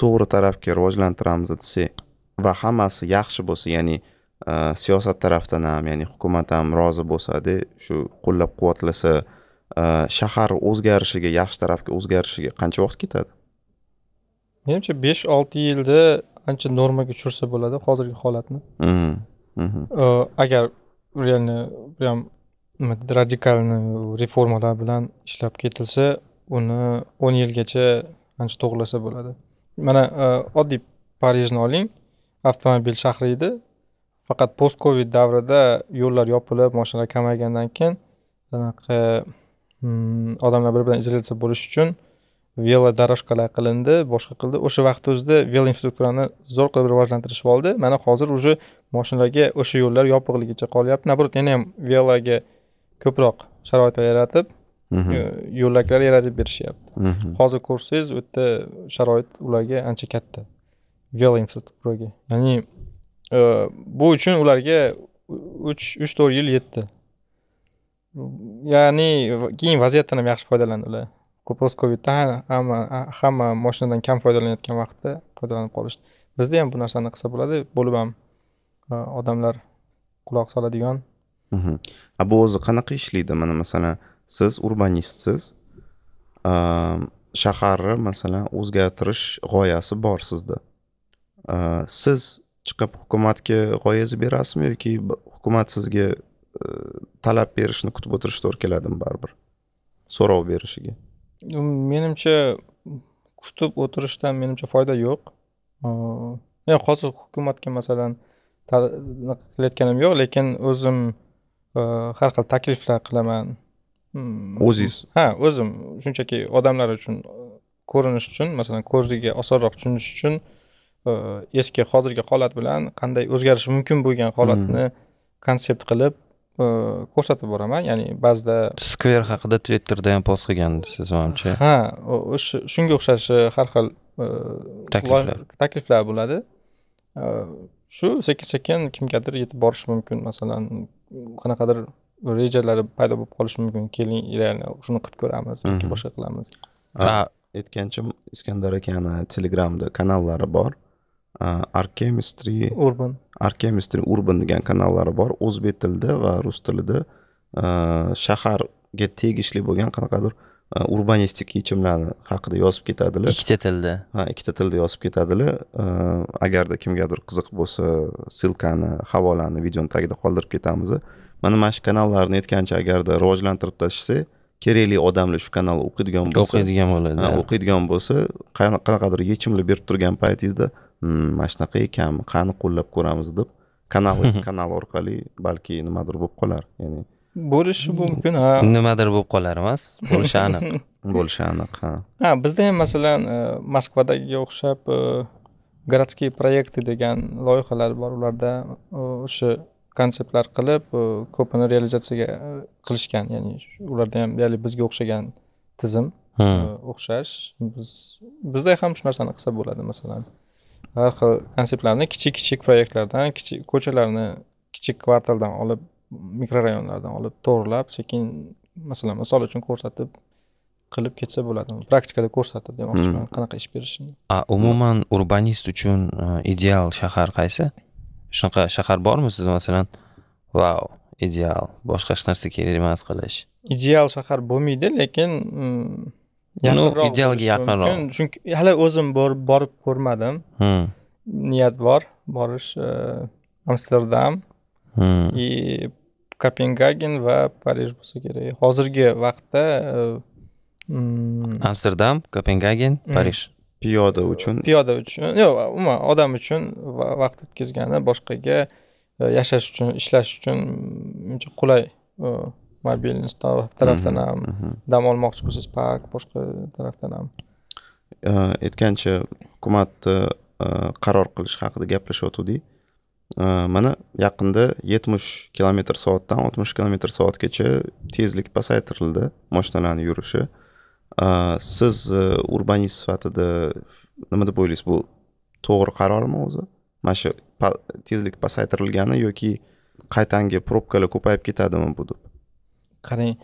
to'g'ri tarafga rivojlantiramiz desak va hammasi yaxshi bo'lsa ya'ni siyosat tarafdan ham ya'ni hukumat ham rozi bo'lsada shu qo'llab quvvatlasa shahar o'zgarishiga yaxshi tarafga o'zgarishiga qancha vaqt ketadi menimcha besh olti yilda ancha normaga tushirsa bo'ladi hozirgi holatni mhm, mhm. agar реально прям nima deydi radikalni reformalar bilan ishlab ketilsa uni o'n yilgacha ancha to'g'irlasa bo'ladi mana oddiy parijni oling avtomobil shahri edi faqat post covid davrida yo'llar yopilib moshinalar kamaygandan keyin anaqa hmm, odamlar bir biridan izolyatsiya bo'lish uchun velodorожkalar qilindi boshqa qildi o'sha vaqtni o'zida vel infrastrukturani zo'r qilib rivojlantirishib oldi mana hozir уже moshinalarga o'sha yo'llar yopiqligicha qolyapti наоборот yana ham veloga ko'proq sharoitlar yaratib mhm. yo'laklar yaratib berishyapti mhm. hozir ko'rsangiz u yerda sharoit ularga ancha katta vel infrastrukturaga ya'ni bu uchun ularga uch uch to'rt yil yetdi ya'ni keyin vaziyatdan ham yaxshi foydalandi ular post covidda hamma hamma moshinadan kam foydalanayotgan vaqtda foydalanib qolishdi bizda ham bu narsani qilsa bo'ladi bo'lib ham e, odamlar quloq soladigan mhm. bu o'zi qanaqa ishlaydi mana masalan siz urbanistsiz e, shaharni masalan o'zgartirish g'oyasi bor sizda e, siz chiqib hukumatga g'oyangizni berasizmi yoki hukumat sizga e, talab berishni kutib o'tirishga to'g'ri keladimi baribir so'rov berishiga menimcha kutib o'tirishdan menimcha foyda yo'q men hozir hukumatga masalan qilayotganim yo'q lekin o'zim e, har xil takliflar qilaman o'zingiz ha o'zim shunchaki odamlar uchun ko'rinish uchun masalan ko'ziga osonroq tushunish uchun Э, eski hozirgi holat bilan qanday o'zgarishi mumkin bo'lgan holatni mm-hmm. konsept qilib e, ko'rsatib boraman ya'ni ba'zida skver haqida twitterda ham post siz manimcha ha shunga o'xshashi e, har xil e, takliflar takliflar bo'ladi shu sekin sekin kimgadir yetib borishi mumkin masalan qanaqadir rejalari paydo bo'lib qolishi mumkin keling реально shuni qilib ko'ramiz yoki mm-hmm. boshqa qilamiz aytgancha iskandar akani telegramda kanallari bor Э, archemistry urban archemistry urban degan kanallari bor o'zbek tilida va rus tilida э, shaharga tegishli bo'lgan qanaqadir э, urbanistik yechimlarni haqida yozib ketadilar ikkita tilda ha ikkita tilda yozib ketadilar agarda kimgadir qiziq bo'lsa ссылkani havolani videoni tagida qoldirib ketamiz mana mana shu kanallarni aytgancha agarda rivojlantirib tashlasak kerakli odamlar shu kanalni o'qiydigan bo'lsa o'qiydigan bo'ladi o'qiydigan bo'lsa qanaqadir yechimlar berib turgan paytingizda Hmm, mana shunaqa ekan qani qo'llab ko'ramiz deb kanal kanal orqali balki nimadir bo'lib qolar ya'ni bo'lishi hmm. mumkin ha nimadir bo'lib qolar emas bo'lishi aniq bo'lishi aniq ha ha bizda ham masalan e, moskvadagiga o'xshab e, городские проекты degan loyihalar bor ularda e, o'sha konseptlar qilib ko'pini realizatsiyaga qilishgan ya'ni ularda ham deyarli bizga o'xshagan tizim hmm. o'xshash biz bizda ham shu narsani qilsa bo'ladi masalan har xil konseptlarni kichik kichik proyektlardan kichik ko'chalarni kichik kvartaldan olib mikrorayonlardan olib to'g'irlab sekin masalan misol uchun ko'rsatib qilib ketsa bo'ladi praktikada ko'rsatib demoqchiman hmm. qanaqa ish berishini a umuman urbanist uchun e, ideal shahar qaysi shunaqa shahar bormi siz masalan vau ideal boshqa hech narsa kerak emas qilish ideal shahar bo'lmaydi lekin mm, yaqinroq idealga yaqinroq chunki hali o'zim borib ko'rmadim hmm. niyat bor borish e, amsterdam и hmm. kopengagen va parij bo'lsa kerak hozirgi vaqtda e, mm, amsterdam kopengagen mm. parij piyoda uchun piyoda uchun yo'q umuman odam uchun vaqt o'tkazgani boshqaga e, yashash uchun ishlash uchun mm, qulay mobilni tarafdan mhm, ham mhm. dam olmoqchi bo'lsangiz park boshqa tarafdan ham aytgancha e, hukumatni qaror e, e, qilish haqida gaplashayotgandik mana yaqinda yetmish kilometr soatdan oltmish kilometr soatgacha tezlik pasaytirildi mashinalarni yurishi siz urbanist sifatida nima deb o'ylaysiz bu to'g'ri qarormi o'zi mana shu tezlik pasaytirilgani yoki qaytangi probkalar ko'payib ketadimi bu deb qarang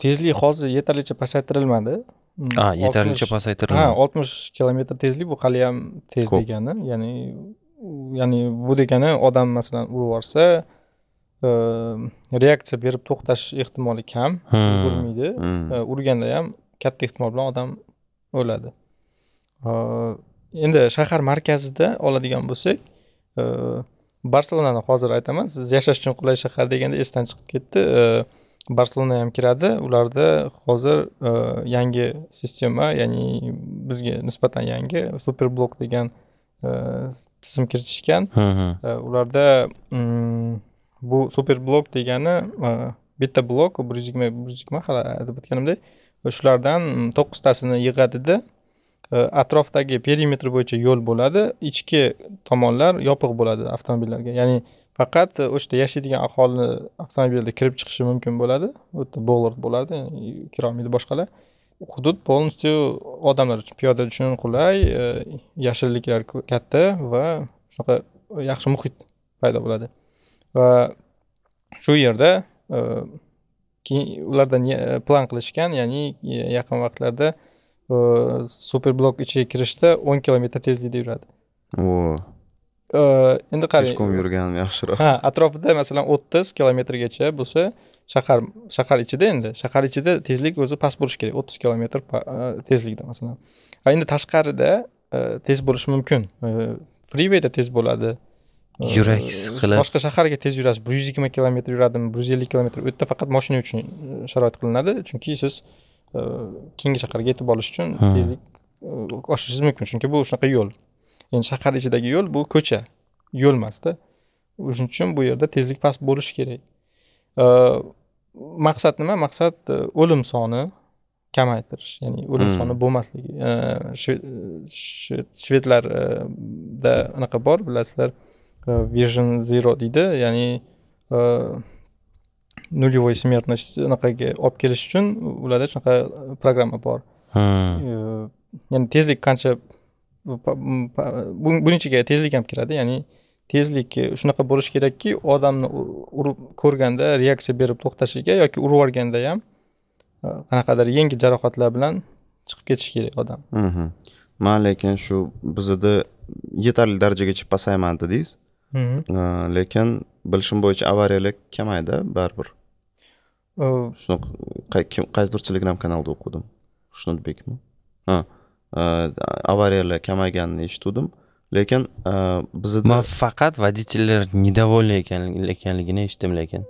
tezlik hozir yetarlicha pasaytirilmadi mm, ha ah, yetarlicha pasaytirilmadi ha oltmish kilometr tezlik bu haliyam tez degani ya'ni ya'ni bu degani odam masalan urib yuborsa e, reaksiya berib to'xtash ehtimoli kam hmm. urmaydi hmm. E, urganda ham katta ehtimol bilan odam o'ladi e, endi shahar markazida oladigan bo'lsak barselonani hozir aytaman siz yashash uchun qulay shahar deganda esdan chiqib ketdi barselona ham kiradi ularda hozir e, yangi sistema ya'ni bizga nisbatan yangi super blok degan e, tizim kiritishgan e, ularda mm, bu super blok degani bitta blok bir yuz yigirma bir yuz yigirma hali aytib o'tganimdek shulardan mm, to'qqiztasini yig'adida Э, atrofdagi perimetr bo'yicha yo'l bo'ladi ichki tomonlar yopiq bo'ladi avtomobillarga ya'ni faqat e, o'sha yerda yashaydigan aholi avtomobilda kirib chiqishi mumkin bo'ladi u yerda bog'lord bo'ladi e, kira olmaydi boshqalar hudud полностью odamlar uchun piyoda uchun qulay e, yashilliklar katta va shunaqa yaxshi muhit paydo bo'ladi va shu yerda keyin ulardan plan qilishgan ya'ni yaqin vaqtlarda super blok ichiga kirishda o'n kilometr tezlikda yuradi endi qarang kechqurun yurganim yaxshiroq ha atrofida masalan o'ttiz kilometrgacha bo'lsa shahar shahar ichida endi shahar ichida tezlik o'zi past bo'lishi kerak o'ttiz kilometr tezlikda masalan a endi tashqarida tez bo'lishi mumkin freewayda tez bo'ladi yurak siqilib boshqa shaharga tez yurasiz bir yuz yigirma kilometr yuradimi bir yuz ellik kilometr u yerda faqat moshina uchun sharoit qilinadi chunki siz keyingi shaharga yetib olish uchun tezlik e, oshirishingiz mumkin chunki bu shunaqa yo'l ya'ni shahar ichidagi yo'l bu ko'cha yo'l emasda o'shuning uchun bu yerda tezlik past bo'lishi kerak maqsad nima maqsad e, o'lim soni kamaytirish ya'ni o'lim hmm. soni bo'lmasligi shvedlarda e, anaqa bor bilasizlar vision zero deydi ya'ni нулевой смертность anaqaga olib kelish uchun ularda shunaqa programma bor э, ya'ni tezlik qancha buning ichiga tezlik ham kiradi ya'ni tezlik e, shunaqa bo'lishi kerakki odamni urib ko'rganda reaksiya berib to'xtashiga yoki urib yuborganda ham e, qanaqadir yengil jarohatlar bilan chiqib ketishi kerak odam man lekin shu bizada yetarli darajagacha pasayman dedingiz e, lekin bilishim bo'yicha avariyalar kamaydi baribir shuni э, kim qaysidirchiligini ham kanalda o'qidim xushnudbekmi ha avariyalar kamayganini eshituvdim lekin э, bizda man faqat voditellar недовольны ekanligini eshitdim lekin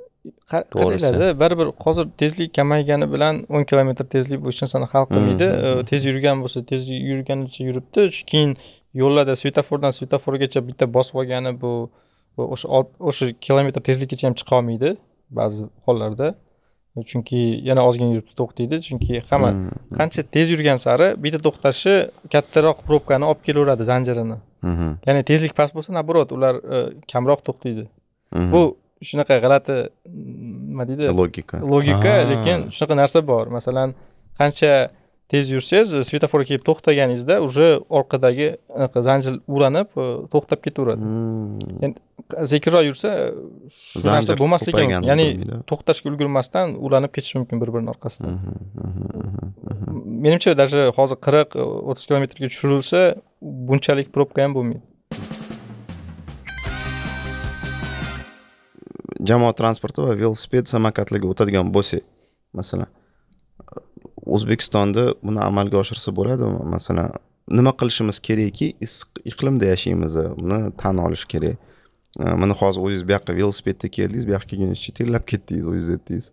qaranglarda baribir hozir tezlik kamaygani bilan o'n kilometr tezlik hech narsani hal qilmaydi tez yurgan bo'lsa tez yurganicha yuribdi keyin yo'llarda svetofordan svetoforgacha bitta bosib olgani bu o'sha o'sha kilometr tezlikkacha ham chiqa olmaydi ba'zi hollarda chunki yana ozgina yurib to'xtaydi chunki hamma hmm, hmm. qancha tez yurgan sari bitta to'xtashi kattaroq probkani olib kelaveradi zanjirini hmm, ya'ni tezlik past bo'lsa наоборот ular e, kamroq to'xtaydi bu shunaqa g'alati mm, nima deydi logika logika ah. lekin shunaqa narsa bor masalan qancha tez yursangiz e, svetoforga kelib to'xtaganingizda уже orqadagi zanjir ulanib e, to'xtab ketaveradi sekinroq yursa shu narsa bo'lmasligi ekan ya'ni to'xtashga ulgurmasdan ulanib ketishi mumkin bir birini orqasidan menimcha даже hozir qirq o'ttiz kilometrga tushirilsa bunchalik probka ham bo'lmaydi jamoat transporti va velosiped samokatlarga o'tadigan bo'lsak masalan o'zbekistonda buni amalga oshirsa bo'ladimi masalan nima qilishimiz kerakki issiq iqlimda yashaymiz buni tan olish kerak mana hozir o'zingiz bu yoqqa velosipedda keldingiz bu yoqqa kelgunizcha chetellab ketdingiz o'zingiz aytdingiz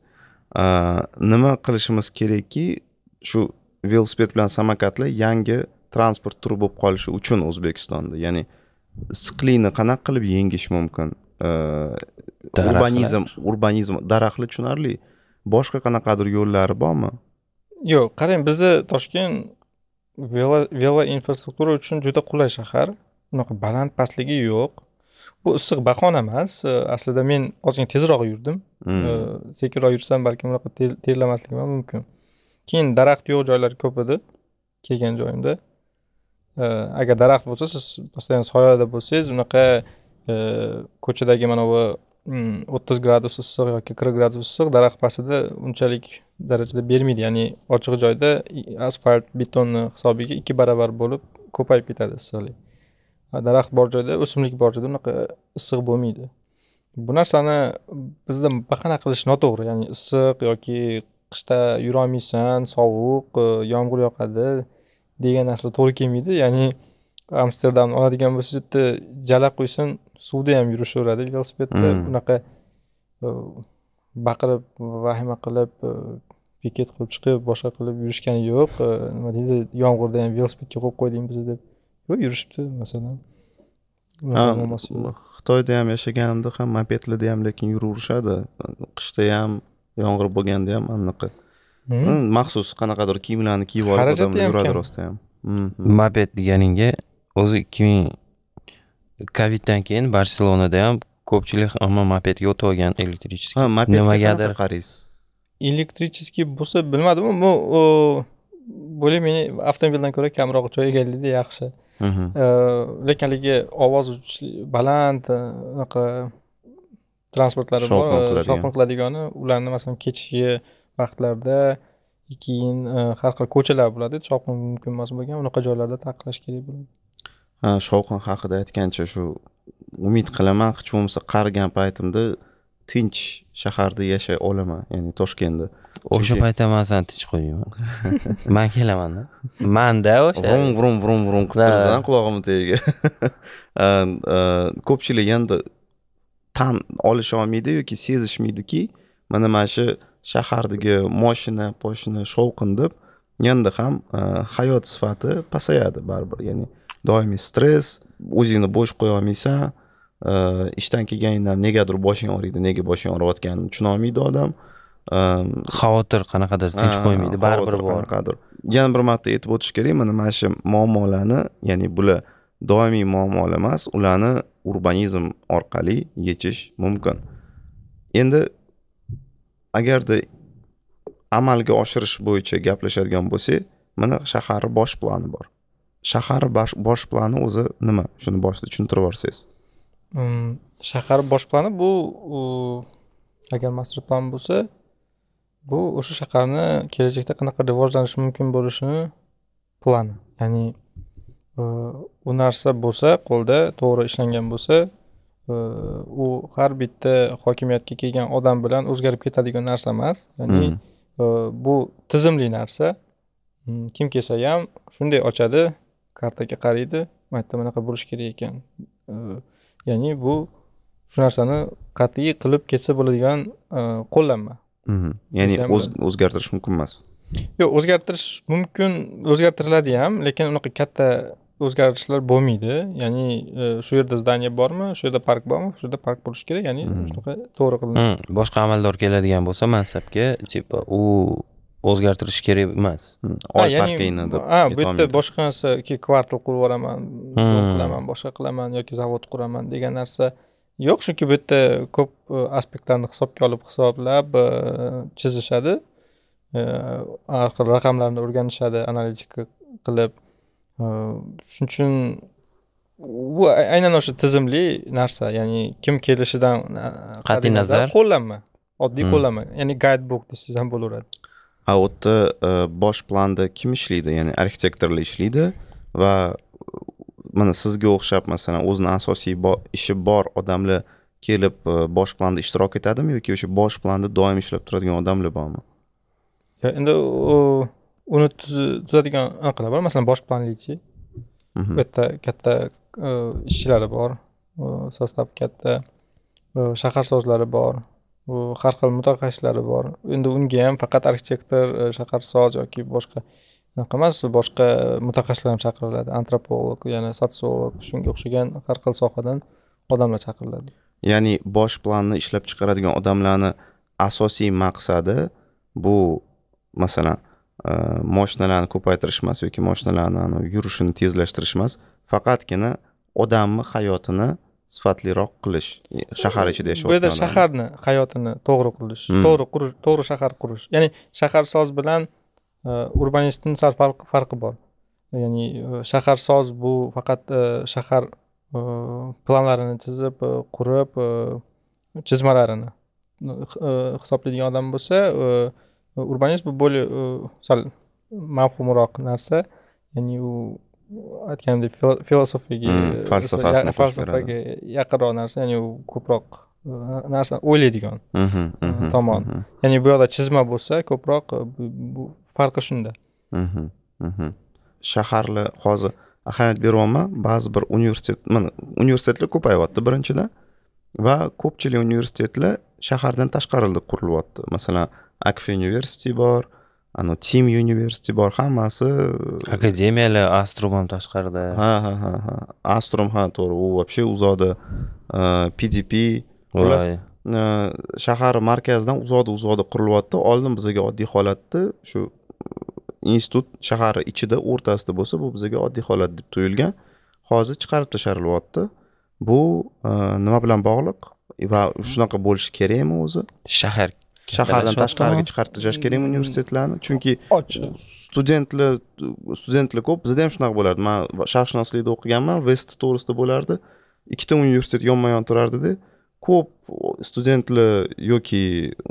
nima qilishimiz kerakki shu velosiped bilan samokatlar yangi transport turi bo'lib qolishi uchun o'zbekistonda ya'ni issiqlikni qanaqa qilib yengish mumkin urbanizm urbanizm daraxtlar tushunarli boshqa qanaqadir yo'llari bormi yo'q qarang bizda toshkent velo velo infrastruktura uchun juda qulay shahar unaqa baland pastligi yo'q bu issiq bahona emas aslida men ozgina tezroq yurdim hmm. sekinroq yursam balkim unaqa terlamasligim ham mumkin keyin daraxt yo'q joylar ko'p edi kelgan joyimda agar daraxt bo'lsa siz постоянно soyada bo'lsangiz unaqa ko'chadagi mana bu hmm, o'ttiz gradus issiq yoki qirq gradus issiq daraxt pastida unchalik darajada bermaydi ya'ni ochiq joyda asfalt betonni hisobiga ikki barobar bo'lib ko'payib ketadi issiqlik daraxt bor joyda o'simlik bor joyda unaqa issiq bo'lmaydi bu narsani bizda bahana qilish noto'g'ri ya'ni issiq yoki qishda yurolmaysan sovuq e, yomg'ir yoqadi degan narsa to'g'ri kelmaydi ya'ni amsterdamni oladigan u bitta jala qo'ysin suvda ham yurishaveradi velosipedda hmm. unaqa e, baqirib vahima qilib e, piket qilib chiqib boshqa qilib yurishgani yo'q nima deydi yomg'irda ham velosipedga qo'yib qo'yding bizni deb va yurishibdi masalan xitoyda ham yashaganimda ham mopedlarda ham lekin yuraverishadi qishda ham yomg'ir bo'lganda ham anaqa maxsus qanaqadir kiyimlarni kiyib olib odam yuradi rosta ham moped deganingga o'zi ikki ming koviddan keyin barselonada ham ko'pchilik hamma mopedga o'tib olgan elektrichеский ha mopedga nimagadir qaraysiz elektrichеский bo'lsa bilmadim bu более менее avtomobildan ko'ra kamroq joy egallaydi yaxshi lekin haligi э, ovoz baland э, anaqa transportlari bor shovqin qiladigani ularni masalan kechki vaqtlarda keyin e, har xil ko'chalar bo'ladi shovqin mumkin emas bo'lgan unaqa joylarda taqiqlash kerak bo'ladi ha shovqin haqida aytgancha shu umid qilaman hech bo'lmasa qarigan paytimda tinch shaharda yashay olaman ya'ni toshkentda o'sha paytda man sani tinch qo'yingman man kelaman manda o'sha vrum vrum vrum vrum qilib turasan qulog'imni tagiga ko'pchilik endi tan olish olmaydi yoki sezishmaydiki mana mana shu shahardagi moshina poshina shovqin deb endi ham hayot sifati pasayadi baribir ya'ni doimiy stress o'zingni bo'sh qo'ya olmaysan ishdan ham negadir boshing og'riydi nega boshing og'riyotganini tushuna olmaydi odam xavotir qanaqadir tinch qo'ymaydi baribir bor qanaqadir yana bir marta aytib o'tish kerak mana mana shu muammolarni ya'ni bular doimiy muammolar emas ularni urbanizm orqali yechish mumkin endi agarda amalga oshirish bo'yicha gaplashadigan bo'lsak mana shahar bosh plani bor shahar bosh plani o'zi nima shuni boshida tushuntirib yuborsangiz shahar bosh plani bu agar master plan bo'lsa bu o'sha shaharni kelajakda qanaqa rivojlanishi mumkin bo'lishini plani ya'ni e, u narsa bo'lsa qo'lda to'g'ri ishlangan bo'lsa e, u har bitta hokimiyatga kelgan odam bilan o'zgarib ketadigan narsa emas ya'ni hmm. e, bu tizimli narsa hmm, kim kelsa ham shunday ochadi kartaga qaraydi bu yerda bunaqa bo'lishi kerak ekan ya'ni bu shu narsani qat'iy qilib ketsa bo'ladigan qo'llanma ya'ni o'zgartirish mumkin emas yo'q o'zgartirish mumkin o'zgartiriladi ham lekin unaqa katta o'zgarishlar bo'lmaydi ya'ni shu yerda zdaniya bormi shu yerda park bormi shu yerda park bo'lishi kerak ya'ni shunaqa to'g'ri qilinadi boshqa amaldor keladigan bo'lsa mansabga типа u o'zgartirish kerak emas deb ha bu yerda boshqa narsa kvartal qurib yuboraman qilaman boshqa qilaman yoki zavod quraman degan narsa yo'q chunki bu yerda ko'p e, aspektlarni hisobga olib hisoblab e, chizishadi har e, xil raqamlarni o'rganishadi analitika qilib shuning uchun bu aynan o'sha tizimli narsa ya'ni kim kelishidan qat'iy nazar qo'llanma oddiy hmm. qo'llanma ya'ni guidebook desangiz ham bo'laveradi a u yerda bosh planda kim ishlaydi ya'ni arxitektorlar ishlaydi va mana sizga o'xshab masalan o'zini asosiy ishi bor odamlar kelib e, bosh planda ishtirok etadimi yoki o'sha bosh planda doim ishlab turadigan odamlar bormi endi uni tuzadigan anaqalar bor masalan bosh planchi mhm. bu yerda katta e, ishchilari bor sostav katta shaharsozlari bor har xil mutaxassislari bor endi unga ham faqat arxitektor e, shaharsoz yoki boshqa unaqa emas boshqa mutaxassislar ham chaqiriladi antropolog yana sotsiolog shunga o'xshagan har xil sohadan odamlar chaqiriladi ya'ni bosh planni ishlab chiqaradigan odamlarni asosiy maqsadi bu masalan e, moshinalarni ko'paytirish emas yoki moshinalarni yurishini tezlashtirish emas faqatgina odamni hayotini sifatliroq qilish e, shahar ichida yashayotgan bu yerda shaharni hayotini to'g'ri qilish hmm. to'g'ri to'g'ri shahar qurish ya'ni shaharsoz bilan urbanistni sal farqi bor ya'ni shaharsoz bu faqat shahar planlarini chizib qurib chizmalarini hisoblaydigan odam bo'lsa urbanist bu более sal mavhumroq narsa ya'ni u aytganimdek filosofiyaga falsafasini falsafaga yaqinroq narsa ya'ni u ko'proq narsa o'ylaydigan tomon ya'ni bu yoqda chizma bo'lsa ko'proq bu farqi shunda shaharli hozir ahamiyat beryapman ba'zi bir universitet mana universitetlar ko'payyapti birinchidan va ko'pchilik universitetlar shahardan tashqarida qurilyapti masalan akfa universiteti bor anavi tim universiteti bor hammasi e, akademiyalar astrum ham tashqarida ha ha ha ha astrum ha to'g'ri u вообще uzoqda pdp e, e, shahar markazidan uzoqda uzoqda qurilyapti oldin bizaga oddiy holatda shu institut shahar ichida o'rtasida bo'lsa bu bizga oddiy holat deb tuyulgan hozir chiqarib tashlanilyapti bu e, nima bilan bog'liq va shunaqa bo'lishi kerakmi o'zi shahar shahardan tashqariga chiqarib tashlash kerakmi universitetlarni chunki studentlar studentlar ko'p bizda ham shunaqa bo'lardi man sharqshunoslikda o'qiganman vest to'g'risida bo'lardi ikkita universitet yonma yon turardida ko'p studentlar yoki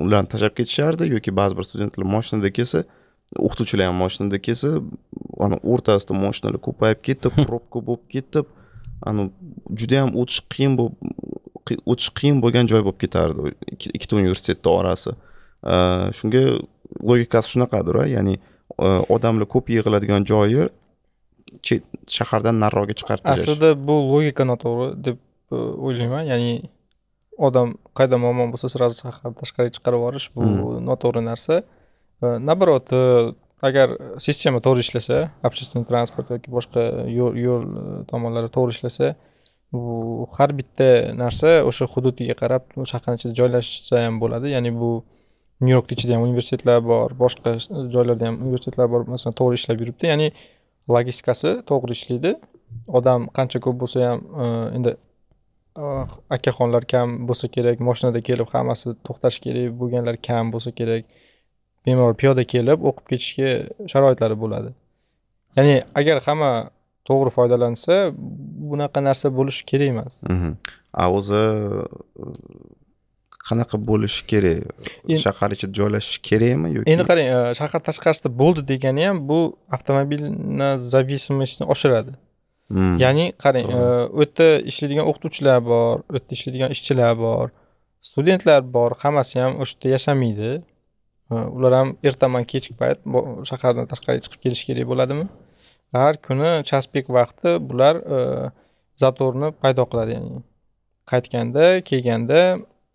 ularni tashlab ketishardi yoki ba'zi bir studentlar moshinada kelsa o'qituvchilar ham mashinada kelsa ani o'rtasida mashinalar ko'payib ketib пробка bo'lib ketib ani judayam o'tish qiyin bo'lib o'tish qiyin bo'lgan joy bo'lib ketardi ikkita universitetni orasi shunga logikasi shunaqadir ya'ni odamlar ko'p yig'iladigan joyi chet shahardan nariroqga chiqarib tashlash aslida bu logika noto'g'ri deb o'ylayman ya'ni odam qayda muammo bo'lsa сразу shahardan tashqariga chiqarib yuborish bu hmm. noto'g'ri narsa Э, наоборот agar sistema to'g'ri ishlasa общественный transport yoki boshqa yo'l yo'l tomonlari to'g'ri ishlasa bu har bitta narsa o'sha hududiga qarab shaharni ichida joylashsa ham bo'ladi ya'ni bu nyu yorkni ichida ham universitetlar bor boshqa joylarda ham universitetlar bor masalan to'g'ri ishlab yuribdi ya'ni logistikasi to'g'ri ishlaydi odam qancha ko'p bo'lsa ham endi akaxonlar kam bo'lsa kerak mashinada kelib hammasi to'xtash kerak bo'lganlar kam bo'lsa kerak bemalol piyoda kelib o'qib ketishga sharoitlari bo'ladi ya'ni agar hamma to'g'ri foydalansa bunaqa narsa bo'lishi kerak emas mhm. a o'zi qanaqa bo'lishi kerak shahar ichida joylashishi kerakmi yoki endi qarang e, shahar tashqarisida bo'ldi degani ham bu avtomobilni зависимостьni oshiradi mhm. ya'ni qarang u e, yerda ishlaydigan o'qituvchilar bor u yerda ishlaydigan ishchilar bor studentlar bor hammasi ham o'sha yerda yashamaydi Э, ular ham ertaman kechki payt shahardan tashqariga chiqib kelishi kerak bo'ladimi har kuni chaspik vaqti bular e, zatorni paydo qiladi ya'ni qaytganda kelganda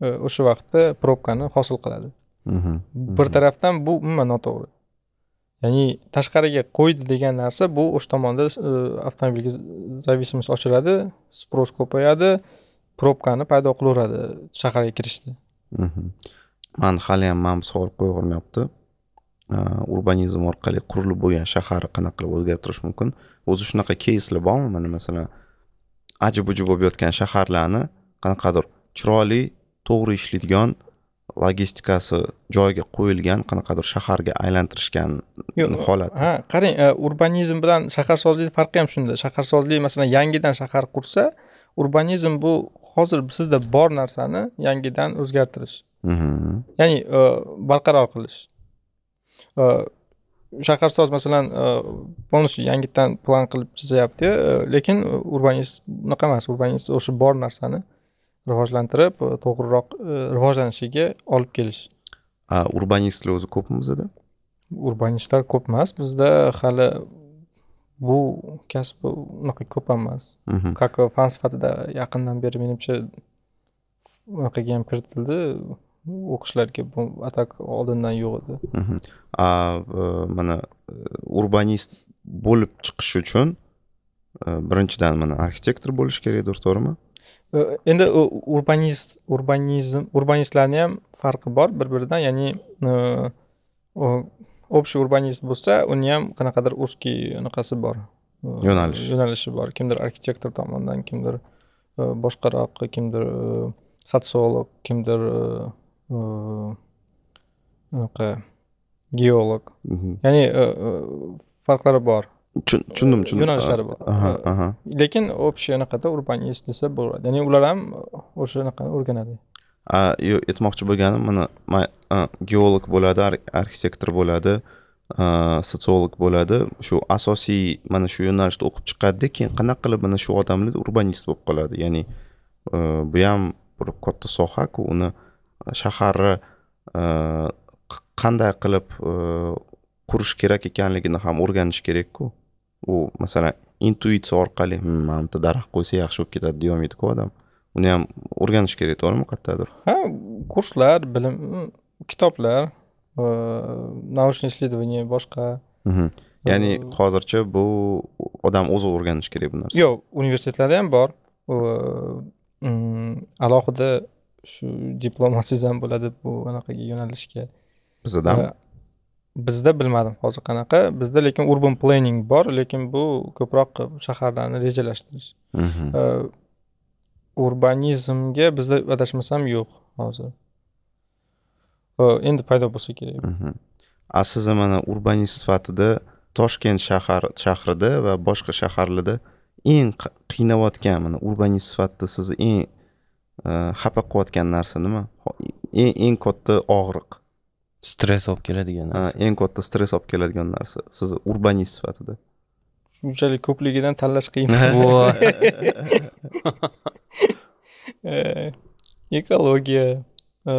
e, o'sha vaqtda probkani hosil qiladi mhm. bir mhm. tarafdan bu umuman noto'g'ri ya'ni tashqariga qo'ydi degan narsa bu o'sha tomonda e, avtomobilga зависимость oshiradi спрос ko'payadi probkani paydo qilaveradi shaharga kirishda mhm. mani hali mana bu savol qo'yavermayapti urbanizm orqali qurilib bo'lgan shahar qanaqa qilib o'zgartirish mumkin o'zi shunaqa keyslar bormi mana masalan ajib buji bo'lib yotgan shaharlarni qanaqadir chiroyli to'g'ri ishlaydigan logistikasi joyiga qo'yilgan qanaqadir shaharga aylantirishgan holat ha qarang e, urbanizm bilan shaharsozlik farqi ham shunda shaharsozlik masalan yangidan shahar qursa urbanizm bu hozir sizda bor narsani yangidan o'zgartirish Mm-hmm. ya'ni e, barqaror qilish e, shaharsoz masalan полностью e, yangitdan plan qilib chizyaptiyu lekin urbanist unaqa emas urbanist o'sha bor narsani rivojlantirib to'g'riroq rivojlanishiga olib kelish urbanistlar o'zi ko'pmi bizada urbanistlar ko'p emas bizda hali bu kasb unaqa ko'p ham emas mm-hmm. как fan sifatida yaqindan beri menimcha unaqaga ham kiritildi o'qishlarga bu atak oldindan yo'q edi mhm. e, mana e, urbanist bo'lib chiqish uchun e, birinchidan mana arxitektor bo'lish kerakdir to'g'rimi endi urbanist urbanizm urbanistlarni ham farqi bor bir biridan ya'ni общий urbanist bo'lsa uni ham qanaqadir узкий anaqasi bor yo'nalish yo'nalishi bor kimdir arxitektor tomonidan kimdir boshqaroq kimdir sotsiolog kimdir Э, anaqa geolog ya'ni farqlari bor tushundim tushundim yo'nalishlari bor lekin общий anaqada urbanist desa bo'ladi ya'ni ular ham o'shanaqani o'rganadi yo'q aytmoqchi bo'lganim mana geolog bo'ladi arxitektor bo'ladi sotsiolog bo'ladi shu asosiy mana shu yo'nalishda o'qib chiqadida keyin qanaqa qilib mana shu odamlar urbanist bo'lib qoladi ya'ni э, bu ham bir katta sohaku uni shaharni e, qanday qilib e, qurish kerak ekanligini ham o'rganish kerakku u masalan intuitsiya orqali hmm, mana bitta daraxt qo'ysa yaxshi bo'lib ketadi deyolmaydiku odam uni ham o'rganish kerak to'g'rimi qayerdadir ha kurslar bilim kitoblar научный e, исследования boshqa ya'ni э, hozircha bu odam o'zi o'rganishi kerak bu narsa yo'q universitetlarda ham bor э, alohida shu diplom olsangiz ham bo'ladi bu anaqaga yo'nalishga bizadami bizda bilmadim hozir qanaqa bizda lekin urban planning bor lekin bu ko'proq shaharlarni rejalashtirish mhm. urbanizmga bizda adashmasam yo'q hozir endi paydo bo'lsa kerak mhm. a sizni mana urbanist sifatida toshkent shahar shahrida va boshqa shaharlarda eng qiynayotgan mana urbanist sifatida sizni eng Э, xafa qilayotgan narsa nima e-, eng katta og'riq stress olib keladigan narsa eng katta stress olib keladigan narsa siz urbanist sifatida shunchalik ko'pligidan tanlash qiyin ekologiya e,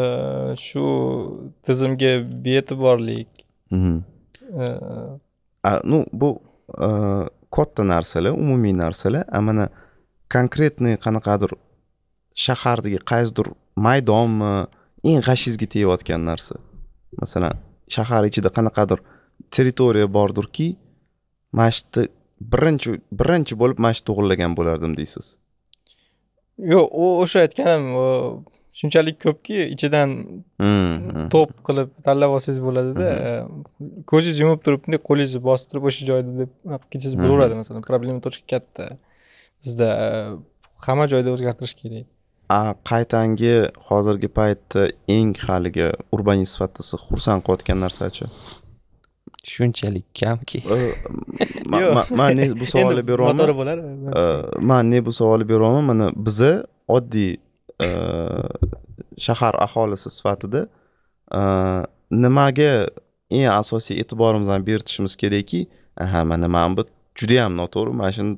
shu tizimga bee'tiborlik ну mhm. e, bu katta narsalar umumiy narsalar a mana konkretniy qanaqadir shahardagi qaysidir maydonmi eng g'ashingizga tegayotgan narsa masalan shahar ichida qanaqadir territoriya bordirki mana shu yerda birinchi birinchi bo'lib mana shu tug'illagan bo'lardim deysiz yo'q u o'sha aytganim shunchalik ko'pki ichidan hmm, hmm, hmm. to'p qilib tanlab olsangiz bo'ladida e, ko'zingiz yumib turib bunday qo'lingizni bosib turib o'sha joyda deb ketsangiz bo'laveradi masalan проблема точка katta bizda e, hamma joyda o'zgartirish kerak a qaytangi hozirgi paytda eng haligi urbanist sifatida siz xursand qilayotgan narsachi shunchalik kamki man ne bu savolni beryapman bo'lar man ne bu savolni beryapman mana biza oddiy shahar aholisi sifatida nimaga eng asosiy e'tiborimizni berishimiz kerakki aha mana mana bu juda judayam noto'g'ri mana shuni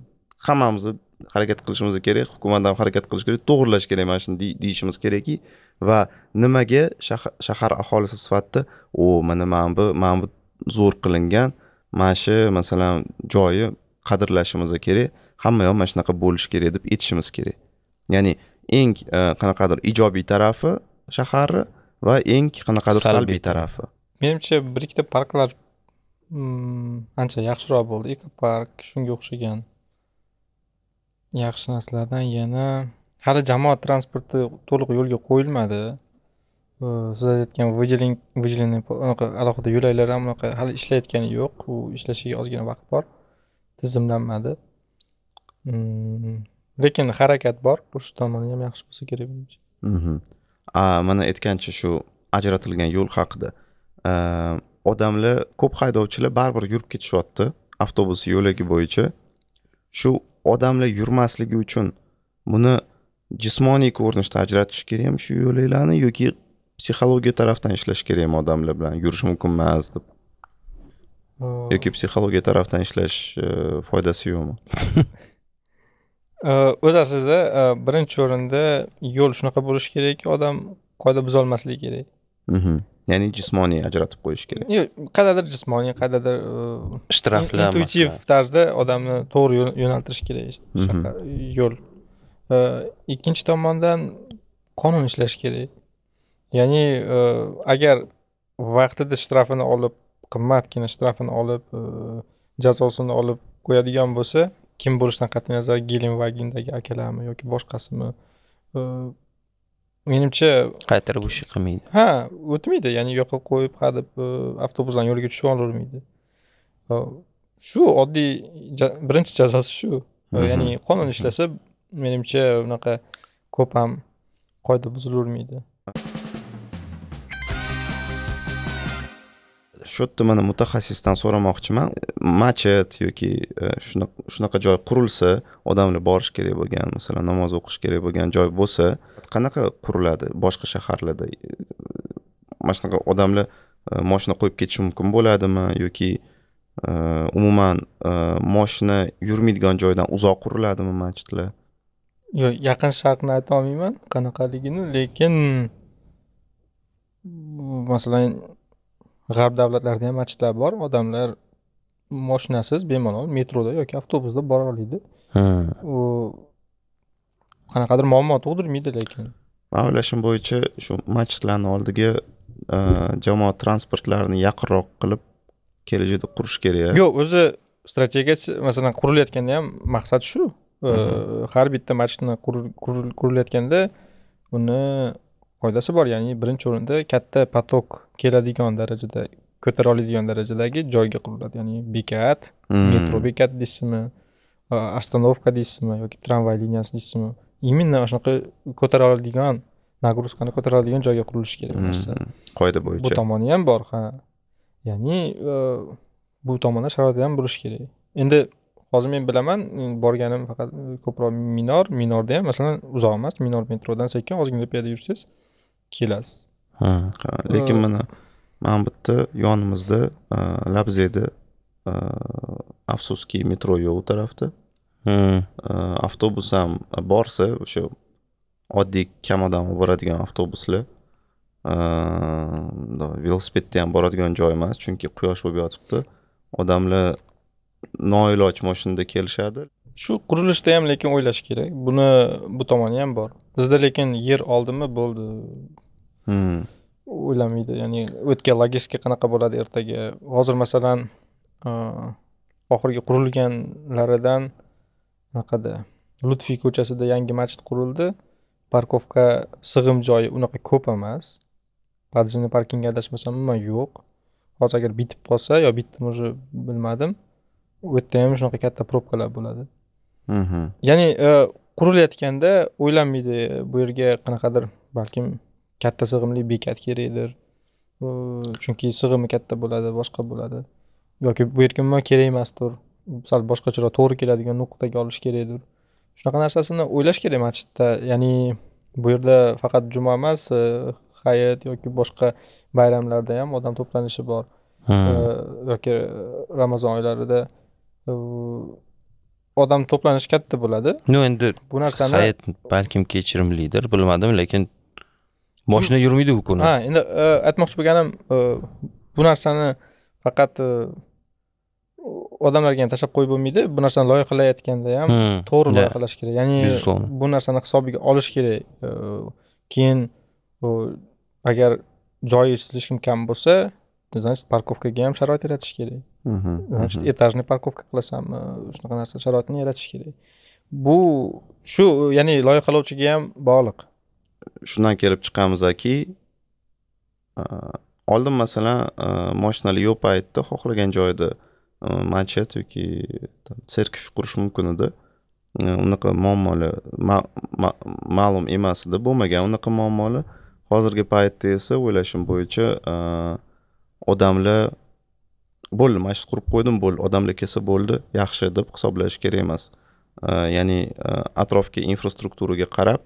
hammamizni harakat qilishimiz kerak hukumat ham harakat qilish kerak to'g'irlash kerak mana shuni deyishimiz kerakki va nimaga shahar aholisi sifatida o mana mana bu mana bu zo'r qilingan mana shu masalan joyi qadrlashimiz kerak hamma yoq mana shunaqa bo'lishi kerak deb aytishimiz kerak ya'ni eng e, qanaqadir ijobiy tarafi shaharni va eng qanaqadir salbiy tarafi menimcha bir ikkita parklar mm, ancha yaxshiroq bo'ldi ekopark shunga o'xshagan yaxshi narsalardan yana hali jamoat transporti to'liq yo'lga qo'yilmadi siz aytayotgan выделен выделенный unaqa alohida yo'laklar ham unaqa hali ishlayotgani yo'q u ishlashiga ozgina vaqt bor tizimlanmadi mm, lekin harakat bor shu tomoni ham yaxshi bo'lsa kerak menimcha mana aytgancha shu ajratilgan yo'l haqida odamlar ko'p haydovchilar baribir yurib ketishyapti avtobus yo'lagi bo'yicha shu odamlar yurmasligi uchun buni jismoniy ko'rinishda ajratish kerakmi shu yo'linglarni yoki psixologiya tarafdan ishlash kerakmi odamlar bilan yurish mumkin emas deb yoki psixologiya tarafdan ishlash e, foydasi yo'qmi o'zi aslida e, birinchi o'rinda yo'l shunaqa bo'lishi kerakki odam qoida buzolmasligi kerak mhmm. ya'ni jismoniy ajratib qo'yish kerak yo'q qandaydir jismoniy qandaydir e, shtraflar intuitiv tarzda odamni to'g'ri yo'naltirish kerak mhm. yo'l e, ikkinchi tomondan qonun ishlashi kerak ya'ni e, agar vaqtida shtrafini olib qimmatgina shtrafini olib jazosini olib qo'yadigan bo'lsa kim bo'lishidan qat'iy nazar gelin vagindagi akalarmi yoki boshqasimi menimcha qaytarib o'sha qilmaydi ha o'tmaydi ya'ni u yoqqa qo'yib hadeb e, avtobusdan yo'lga tushib olavermaydi shu oddiy birinchi jazosi shu mhm. ya'ni qonun ishlasa menimcha unaqa ko'p ham qoida buzilavermaydi shu mana mutaxassisdan so'ramoqchiman machit yoki e, shunaqa joy qurilsa odamlar borish kerak bo'lgan masalan namoz o'qish kerak bo'lgan joy bo'lsa qanaqa quriladi boshqa shaharlarda e, mana shunaqa odamlar e, moshina qo'yib ketishi mumkin bo'ladimi yoki umuman moshina yurmaydigan joydan uzoq quriladimi masjidlar yo'q yaqin sharqni aytolmayman qanaqaligini lekin masalan g'arb davlatlarida ham masjidlar bor odamlar moshinasiz bemalol metroda yoki avtobusda bora oladi u qanaqadir muammo tug'dirmaydi lekin man o'ylashim bo'yicha shu masjidlarni oldiga e, jamoat transportlarini yaqinroq qilib kelajakda qurish kerak yo'q o'zi strategiyasi masalan qurilayotganda ham maqsad shu e, har bitta masjidni qurilayotganda uni foydasi bor ya'ni birinchi o'rinda katta potok keladigan darajada ko'tara oladigan darajadagi joyga quriladi ya'ni bekat hmm. metro bekati deysizmi ostanovka deysizmi yoki tramvay liniyasi deysizmi именно shunaqa ko'tara oladigan нагрузкani ko'tara oladigan joyga qurilishi kerak narsa hmm. qoida bo'yicha bu tomoni ham bor ha ya'ni bu tomonda sharoit ham bo'lishi kerak endi hozir men bilaman borganim faqat ko'proq minor minorda ham masalan uzoq emas minor metrodan sekin ozgina piyoda yursangiz kelasiz ha lekin mana mana bu yerda yonimizda labzeda afsuski metro yo'q u tarafda avtobus ham borsa o'sha oddiy kam odam boradigan avtobuslar velosipedda ham boradigan joy emas chunki quyosh bo'lib yotibdi odamlar noiloj moshinada kelishadi shu qurilishda ham lekin o'ylash kerak buni bu tomoni ham bor bizda lekin yer oldimi bo'ldi Hmm. o'ylamaydi ya'ni o'tgan logistika qanaqa bo'ladi ertaga hozir masalan oxirgi qurilganlaridan anaqada lutfiy ko'chasida yangi masjid qurildi parkovka sig'im joyi unaqa ko'p emas подземный parkingga adashmasam umuman yo'q hozir agar bitib qolsa yo bitdimi уже bilmadim u yerda ham shunaqa katta probkalar bo'ladi mhm. ya'ni qurilayotganda o'ylanmaydi bu yerga qanaqadir balkim katta sig'imli bekat kerakdir chunki sig'imi katta bo'ladi boshqa bo'ladi yoki bu erga umuman kerak emasdir sal boshqacharoq to'g'ri keladigan nuqtaga olish kerakdir shunaqa narsasini o'ylash kerak masjidda ya'ni bu yerda faqat juma emas e, hayit yoki boshqa bayramlarda ham odam to'planishi bor e, yoki ramazon oylarida e, odam to'planishi katta bo'ladi ну endi bu narsani hayit balkim kechirimlidir bilmadim lekin moshina yurmaydiku kuni ha endi e, aytmoqchi bo'lganim e, bu narsani faqat e, odamlarga ham tashlab qo'yib bo'lmaydi bu narsani loyihalayotganda ham hmm. to'g'ri loyihalash kerak ya'ni bu narsani hisobiga olish kerak keyin agar joyi слишком kam bo'lsa значит parkovkaga ham sharoit yaratish kerak значит etajniy parkovka qilasanmi shunaqa narsa sharoitni yaratish kerak bu shu ya'ni loyihalovchiga ham bog'liq shundan kelib chiqamizki oldin masalan moshinali yo'l paytda xohlagan joyda machet yoki cerkv qurish mumkin edi unaqa muammolar ma'lum emas edi bo'lmagan unaqa muammolar hozirgi paytda esa o'ylashim bo'yicha odamlar bo'ldi masjid qurib qo'ydim bo'ldi odamlar kelsa bo'ldi yaxshi deb hisoblash kerak emas ya'ni atrofga infrastrukturaga qarab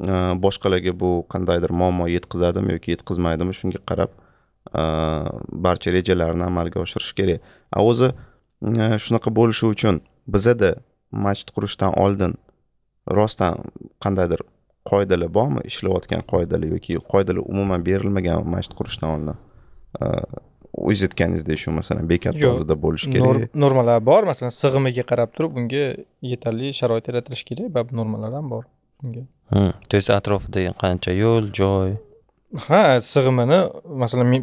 Э, boshqalarga bu qandaydir muammo yetkazadimi yoki yetkazmaydimi shunga qarab э, barcha rejalarni amalga oshirish kerak a o'zi э, shunaqa bo'lishi uchun bizada masjid qurishdan oldin rostdan qandaydir qoidalar bormi ishlayotgan qoidalar yoki qoidalar umuman berilmaganmi masjid qurishdan oldin aytganingizdek shu masalan bekat oldida bo'lishi kerak normalar bor masalan sig'imiga qarab turib unga yetarli sharoit yaratilishi kerak va normalar ham bor bunga то есть atrofida qancha yo'l joy ha sig'imini masalan men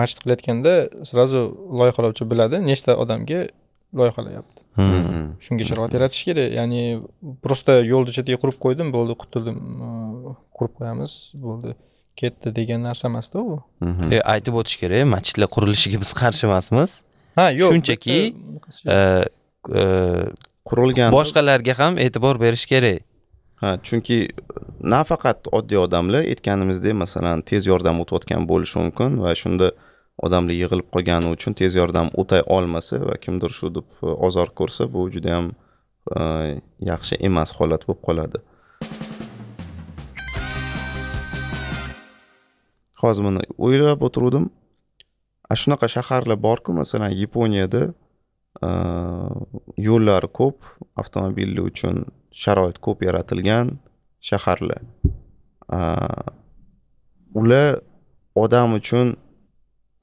mashq qilayotganda sразу loyihalovchi biladi nechta odamga loyihalayapti hmm. Hmm. shunga hmm. sharoit yaratish kerak ya'ni просто yo'lni chetiga qurib qo'ydim bo'ldi qutuldim qurib qo'yamiz bo'ldi ketdi degan narsa emasda u e, aytib o'tish kerak masjidlar qurilishiga biz qarshi emasmiz ha yo'q shunchaki qurilgan boshqalarga ham e'tibor berish kerak ha chunki nafaqat oddiy odamlar aytganimizdek masalan tez yordam o'tayotgan bo'lishi mumkin va shunda odamlar yig'ilib qolgani uchun tez yordam o'tay olmasa va kimdir shu deb e, ozor ko'rsa bu juda yam e, yaxshi emas holat bo'lib qoladi hozir mana o'ylab o'tiruvdim a shunaqa shaharlar borku masalan yaponiyada Э, yo'llar ko'p avtomobillar uchun sharoit ko'p yaratilgan shaharlar э, ular odam uchun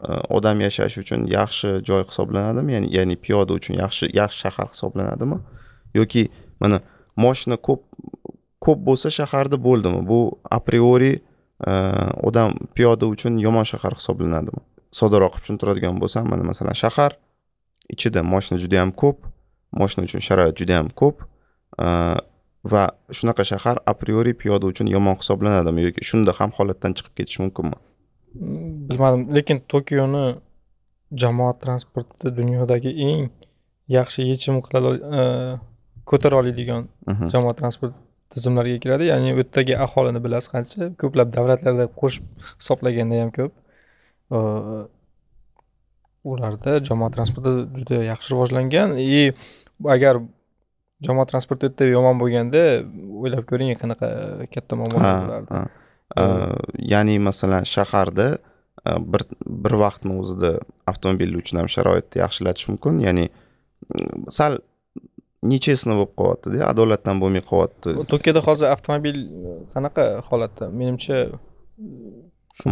э, odam yashash uchun yaxshi joy hisoblanadimi ya'ni ya'ni piyoda uchun yaxshi yaxshi shahar hisoblanadimi yoki mana moshina ko'p ko'p bo'lsa shaharda bo'ldimi bu apriori odam piyoda uchun yomon shahar hisoblanadimi soddaroq tushuntiradigan bo'lsam mana masalan shahar ichida moshina juda yam ko'p moshina uchun sharoit juda yam ko'p e, va shunaqa shahar apriori piyoda uchun yomon hisoblanadimi yoki shunda ham holatdan chiqib ketish mumkinmi bilmadim lekin tokioni jamoat transporti dunyodagi eng yaxshi yechim qila e, ko'tara oladigan mhm. jamoat transport tizimlariga kiradi ya'ni u yerdagi aholini bilasiz qancha ko'plab davlatlarda qo'shib hisoblaganda ham ko'p e, ularda jamoat transporti juda yaxshi rivojlangan и agar jamoat transporti yerda yomon bo'lganda o'ylab ko'ring qanaqa katta muammolar bo'lardi ya'ni masalan shaharda bir bir vaqtni o'zida avtomobilni ham sharoitni yaxshilatish mumkin ya'ni sal нечестно bo'lib qolyaptida adolatdan bo'lmay qolyapti turkiyada hozir avtomobil qanaqa holatda menimcha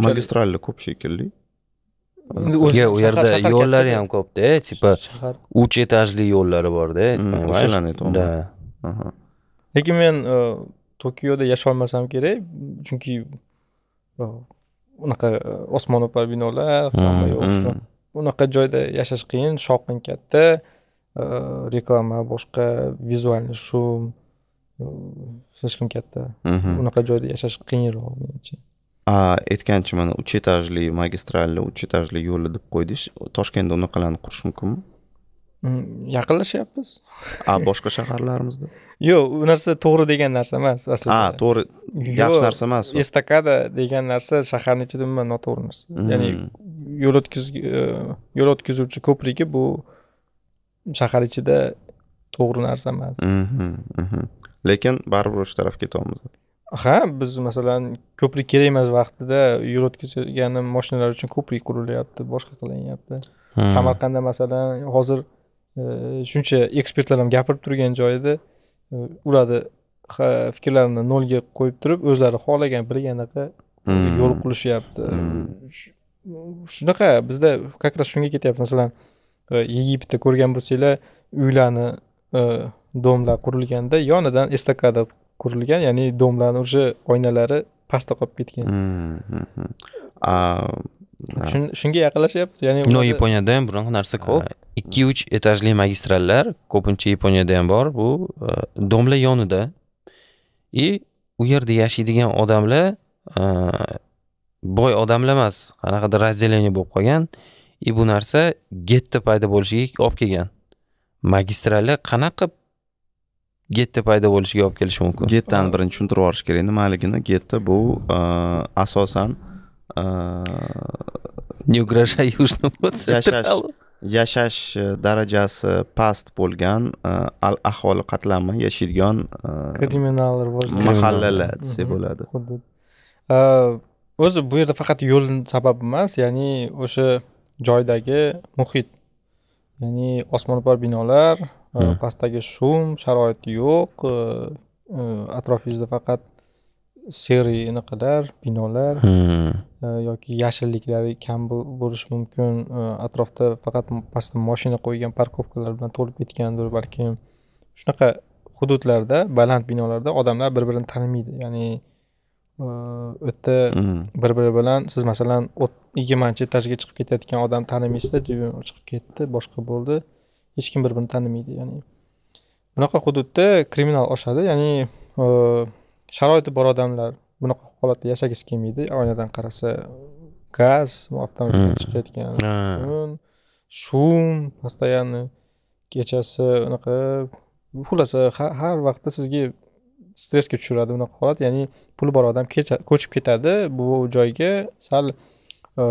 magistralda ko'p shekilli yo'q u yerda yo'llari ham ko'pda типа eh, uch etajli yo'llari borda eh. hmm, o'shalarni aytyapman да lekin men e, tokioda yasholmasam kerak chunki e, unaqa e, osmono'par binolar hamma hmm, yo'q hmm. unaqa joyda yashash qiyin shovqin katta reklama boshqa vizualniy shum слишком katta mhm. unaqa joyda yashash qiyinroq menimcha aytgancha mana uch etajli magistralli uch etajli yo'li deb qo'ydish toshkentda unaqalarni qurish mumkinmi mm, yaqinlashyapmiz a boshqa shaharlarimizda yo'q u narsa to'g'ri degan narsa emas aslida a to'g'ri yaxshi narsa emas estakada degan narsa shaharni ichida umuman noto'g'ri narsa mm. ya'ni yo'l o'tkaz e, yo'l o'tkazuvchi ko'prigi bu shahar ichida to'g'ri narsa emas mhm, mhm. lekin baribir o'sha tarafga ketyapmiz ha biz masalan ko'prik kerak emas vaqtida o'tkazgani moshinalar uchun ko'prik qurilyapti boshqa qilinyapti samarqandda masalan hozir e, shuncha ekspertlar ham gapirib turgan joyida e, ularni fikrlarini nolga qo'yib turib o'zlari xohlagan bilganaqa hmm. yo'l qurishyapti hmm. shunaqa bizda как раз shunga ketyapti masalan e, yegiptda ko'rgan bo'lsanglar uylarni domlar qurilganda yonidan estakada qurilgan ya'ni domlarni уже oynalari pastda qolib ketgan hmm, hmm, hmm. shunga yaqinlashyapmiz ya'ni no yaponiyada ham bunaqa narsa ko'p ikki uch etajli magistrallar ko'pincha yaponiyada ham bor bu e, domlar yonida и u yerda yashaydigan odamlar e, boy odamlar emas qanaqadir разделение bo'lib qolgan и bu narsa getta paydo bo'lishiga olib kelgan magistrallar qanaqa getta paydo bo'lishiga olib kelishi mumkin gettani birinchi tushuntirib yuborish kerak nimaligini getta bu e, asosan не угрожай южному yashash e, darajasi past bo'lgan e, al aholi qatlami yashaydigan kriminal mahallalar desak bo'ladi mhm, o'zi bu yerda faqat yo'l sabab emas ya'ni o'sha joydagi muhit ya'ni osmono'par binolar pastdagi shum sharoit yo'q atrofingizda faqat seriy anaqalar binolar yoki yashilliklari kam bo'lishi mumkin atrofda faqat pastda moshina qo'ygan parkovkalar bilan to'lib ketgandir balkim shunaqa hududlarda baland binolarda odamlar bir birini tanimaydi ya'ni u yerda bir biri bilan siz masalan yigirmanchi etajga chiqib ketayotgan odamni tanimaysizda chiqib ketdi boshqa bo'ldi hech kim bir birini tanimaydi ya'ni bunaqa hududda kriminal oshadi ya'ni e, sharoiti bor odamlar bunaqa holatda yashagisi kelmaydi oynadan qarasa gaz avtomobildan hmm. chiqayotgan shum постоянно kechasi unaqa xullas har vaqtda sizga stressga tushiradi bunaqa holat ya'ni puli bor odam ko'chib ketadi bu joyga sal e,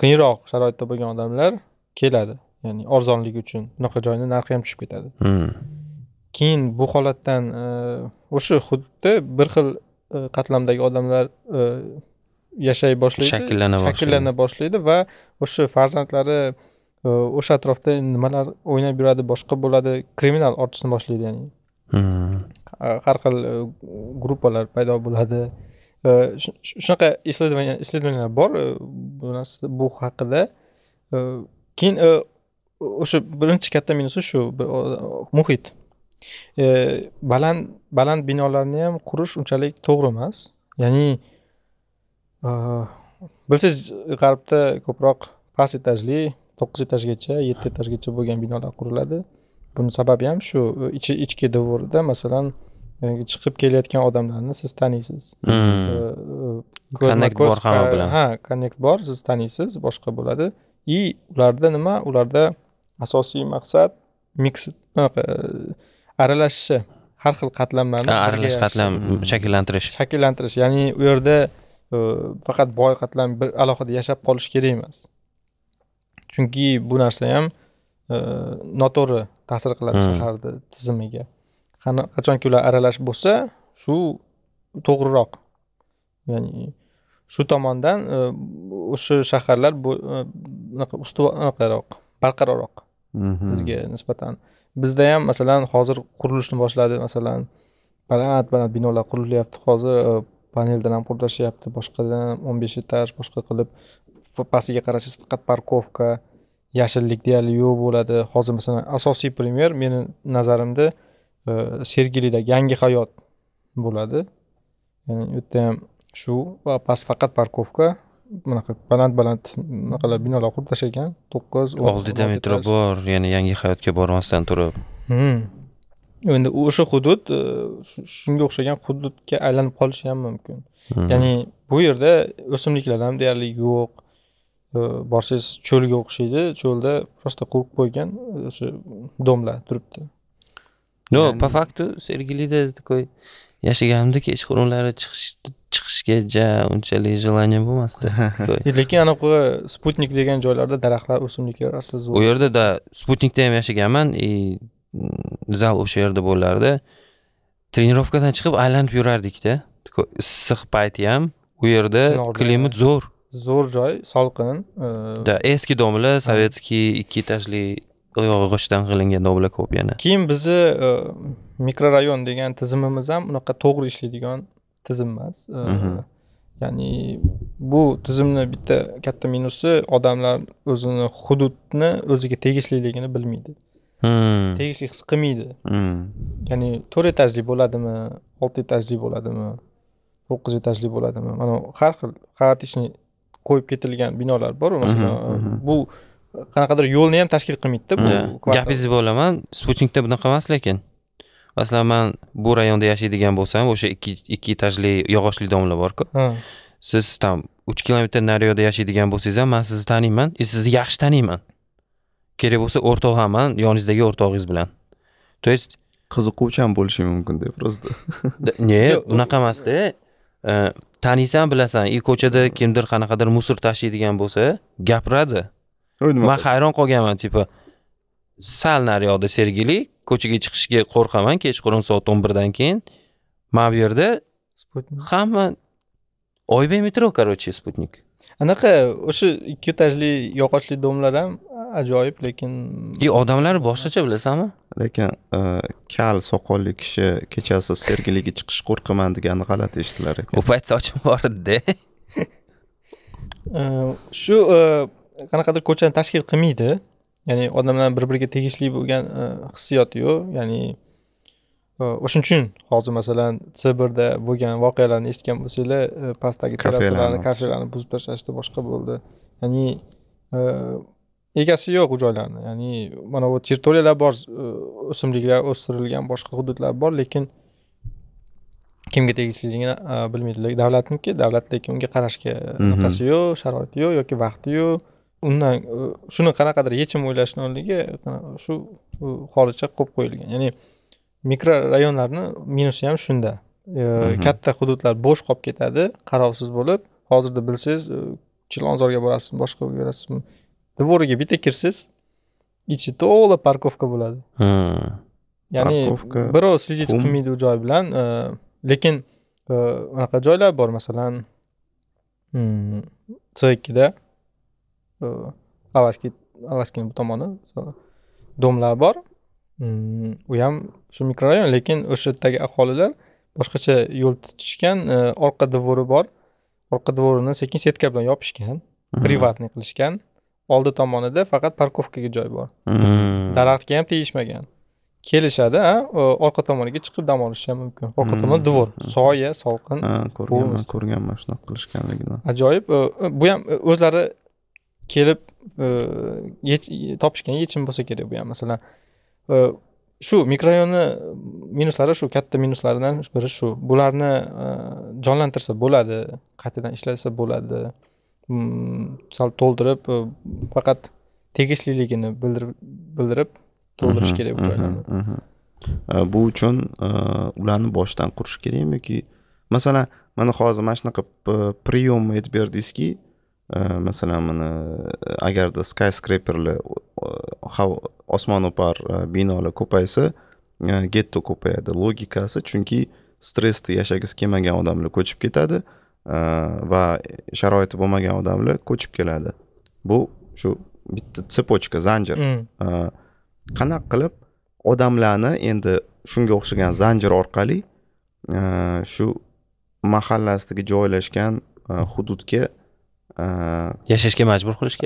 qiyinroq sharoitda bo'lgan odamlar keladi ya'ni arzonligi uchun bunaqa joyni narxi ham tushib ketadi hmm. keyin bu holatdan e, o'sha xuddi bir xil e, qatlamdagi odamlar e, yashay boshlaydi shakllana boshlaydi shakllana boshlaydi va o'sha farzandlari o'sha atrofda nimalar o'ynab yuradi boshqa bo'ladi kriminal ortishni boshlaydi ya'ni hmm. har xil gruppalar paydo bo'ladi shunaqa исследование исследованиялар bor bu narsa bu haqida keyin o'sha birinchi katta minusi shu muhit e, baland baland binolarni ham qurish unchalik to'g'ri emas ya'ni e, bilsangiz g'arbda ko'proq past etajli to'qqiz etajgacha yetti etajgacha bo'lgan binolar quriladi buni sababi ham shu ichki dvorda masalan e, chiqib kelayotgan odamlarni siz taniysiz hmm. connect bor hamma bilan ha connect bor siz taniysiz boshqa bo'ladi и ularda nima ularda asosiy maqsad miks aralashishi har xil qatlamlarni aralash qatlam shakllantirish shakllantirish ya'ni u yerda faqat boy qatlam bir alohida yashab qolish kerak emas chunki bu narsa ham noto'g'ri ta'sir qiladi shaharni tizimiga qachonki ular aralash bo'lsa shu to'g'riroq ya'ni shu tomondan o'sha shaharlar bunaqa ustuvorroq barqarorroq bizga nisbatan bizda ham masalan hozir qurilishni boshladi masalan baland baland binolar qurilyapti hozir e, paneldan ham qurilishyapti boshqadan ham o'n besh etaj boshqa qilib pastiga qarasangiz faqat parkovka yashillik deyarli yo'q bo'ladi hozir masalan asosiy primer meni nazarimda e, sergelida yangi hayot bo'ladi ya'ni u yerda ham shu past faqat parkovka bunaqa baland baland anaqalar binolar qurib tashlagan to'qqiz oldida metro bor ya'ni yangi hayotga bormasdan turib hmm. endi o'sha hudud e, shunga o'xshagan hududga aylanib qolishi ham mumkin hmm. ya'ni bu yerda o'simliklar ham deyarli yo'q e, borsangiz cho'lga o'xshaydi cho'lda просто qurib qo'ygan e, o'sha domlar turibdi no по факту sergelida такой yashaganimda kechqurunlari chiqishni chiqishga ja unchalik желание bo'lmasdi lekin anaqa sputnik degan joylarda daraxtlar o'simliklar asli zo'r u yerda да sputnikda ham yashaganman и mm, zal o'sha yerda bo'lardi trenirovkadan chiqib aylanib yurardikda issiq payti ham u yerda klimat zo'r zo'r joy salqin да e, eski domla sovetskiy ikki etajli yog'ochdan qilingan domla ko'p yana keyin bizni e, mikrorayon degan tizimimiz ham unaqa to'g'ri ishlaydigan tizim emas ya'ni bu tizimni bitta katta minusi odamlar o'zini hududni o'ziga tegishliligini bilmaydi tegishli his qilmaydi ya'ni to'rt etajli bo'ladimi olti etajli bo'ladimi to'qqiz etajli bo'ladimi mana har xil qaratishni qo'yib ketilgan binolar bor masalan bu qanaqadir yo'lni ham tashkil qilmaydida bu gapingizni bo'laman sputnikda bunaqa emas lekin masalan man bu rayonda yashaydigan bo'lsam o'sha ikki ikki etajli yog'ochli domlar borku siz там uch kilometr nariyoqda yashaydigan bo'lsangiz ham man sizni taniyman и e, sizni yaxshi taniyman kerak bo'lsa o'rtoq yoningizdagi o'rtog'ingiz bilan то есть qiziquvchan bo'lishi mumkinda просто не unaqa emasda e, taniysan bilasan и ko'chada kimdir qanaqadir musor tashiydigan bo'lsa gapiradi man hayron qolganman типа sal nariyoqda sergelik ko'chaga chiqishga qo'rqaman kechqurun soat o'n birdan keyin mana bu yerda hamma oybay metro короче sputnik anaqa o'sha ikki etajli yog'ochli domlar ham ajoyib lekin и odamlar boshqacha bilasanmi lekin e, kal soqolli kishi kechasi sergeliga chiqish qo'rqaman degani g'alati eshitilar ekan u payt sochim bor edida shu e, qanaqadir ko'chani tashkil qilmaydi ya'ni odamlar bir biriga tegishli bo'lgan e, hissiyot yo'q ya'ni e, o'shaning uchun hozir masalan birda bo'lgan voqealarni eshitgan bo'lsanglar e, pastdagi terrasalarni kafelarni buzib tashlashdi boshqa bo'ldi ya'ni egasi yo'q u joylarni ya'ni mana bu territoriyalar bor o'simliklar o'stirilgan boshqa hududlar bor lekin kimga tegishliligini bilmaydi davlatniki davlat lekin unga qarashga anaqasi mhm. yo'q sharoiti yo'q yoki vaqti yo'q undan e, shuni qanaqadir yechim o'ylashni o'rniga shu holicha qo'yib qo'yilgan ya'ni mikro rayonlarni minusi ham shunda e, mhm. katta hududlar bo'sh qolib ketadi qarovsiz bo'lib hozirda bilsangiz e, chilonzorga borasizmi boshqa borasizmi dvoriga bitta kirsiz ichi to'la parkovka bo'ladi ya'ni birov sledить qilmaydi u joy bilan lekin anaqa joylar bor masalan hmm, c ikkida alaski alaskini bu tomoni domlar bor u ham shu mikrorayon lekin o'sha yerdagi aholilar boshqacha yo'l tutishgan orqa devori bor orqa devorini sekin setka bilan yopishgan privatniy qilishgan oldi tomonida faqat parkovkaga joy bor daraxtga ham tegishmagan kelishadi orqa tomoniga chiqib dam olishi ham mumkin orqa tomon devor soya salqin ko'rganman ko'rganman shunaqa qilishganligini ajoyib bu ham o'zlari kelib e, topishgan yechim bo'lsa kerak bu ham masalan e, shu mikrorayonni minuslari shu katta minuslaridan biri shu bularni e, jonlantirsa bo'ladi qaytadan ishlatsa bo'ladi mm, sal to'ldirib faqat tegishliligini bildirib bildirib to'ldirish kerak bu joylarni bu uchun ularni boshidan qurish kerakmi yoki masalan mana hozir mana shunaqa priyomni aytib berdingizki masalan mana agarda osmon osmono'par binolar ko'paysa getto ko'payadi logikasi chunki stressni yashagisi kelmagan odamlar ko'chib ketadi va sharoiti bo'lmagan odamlar ko'chib keladi bu shu bitta цепочка zanjir qanaqa qilib odamlarni endi shunga o'xshagan zanjir orqali shu mahallasidagi joylashgan hududga yashashga majbur kerak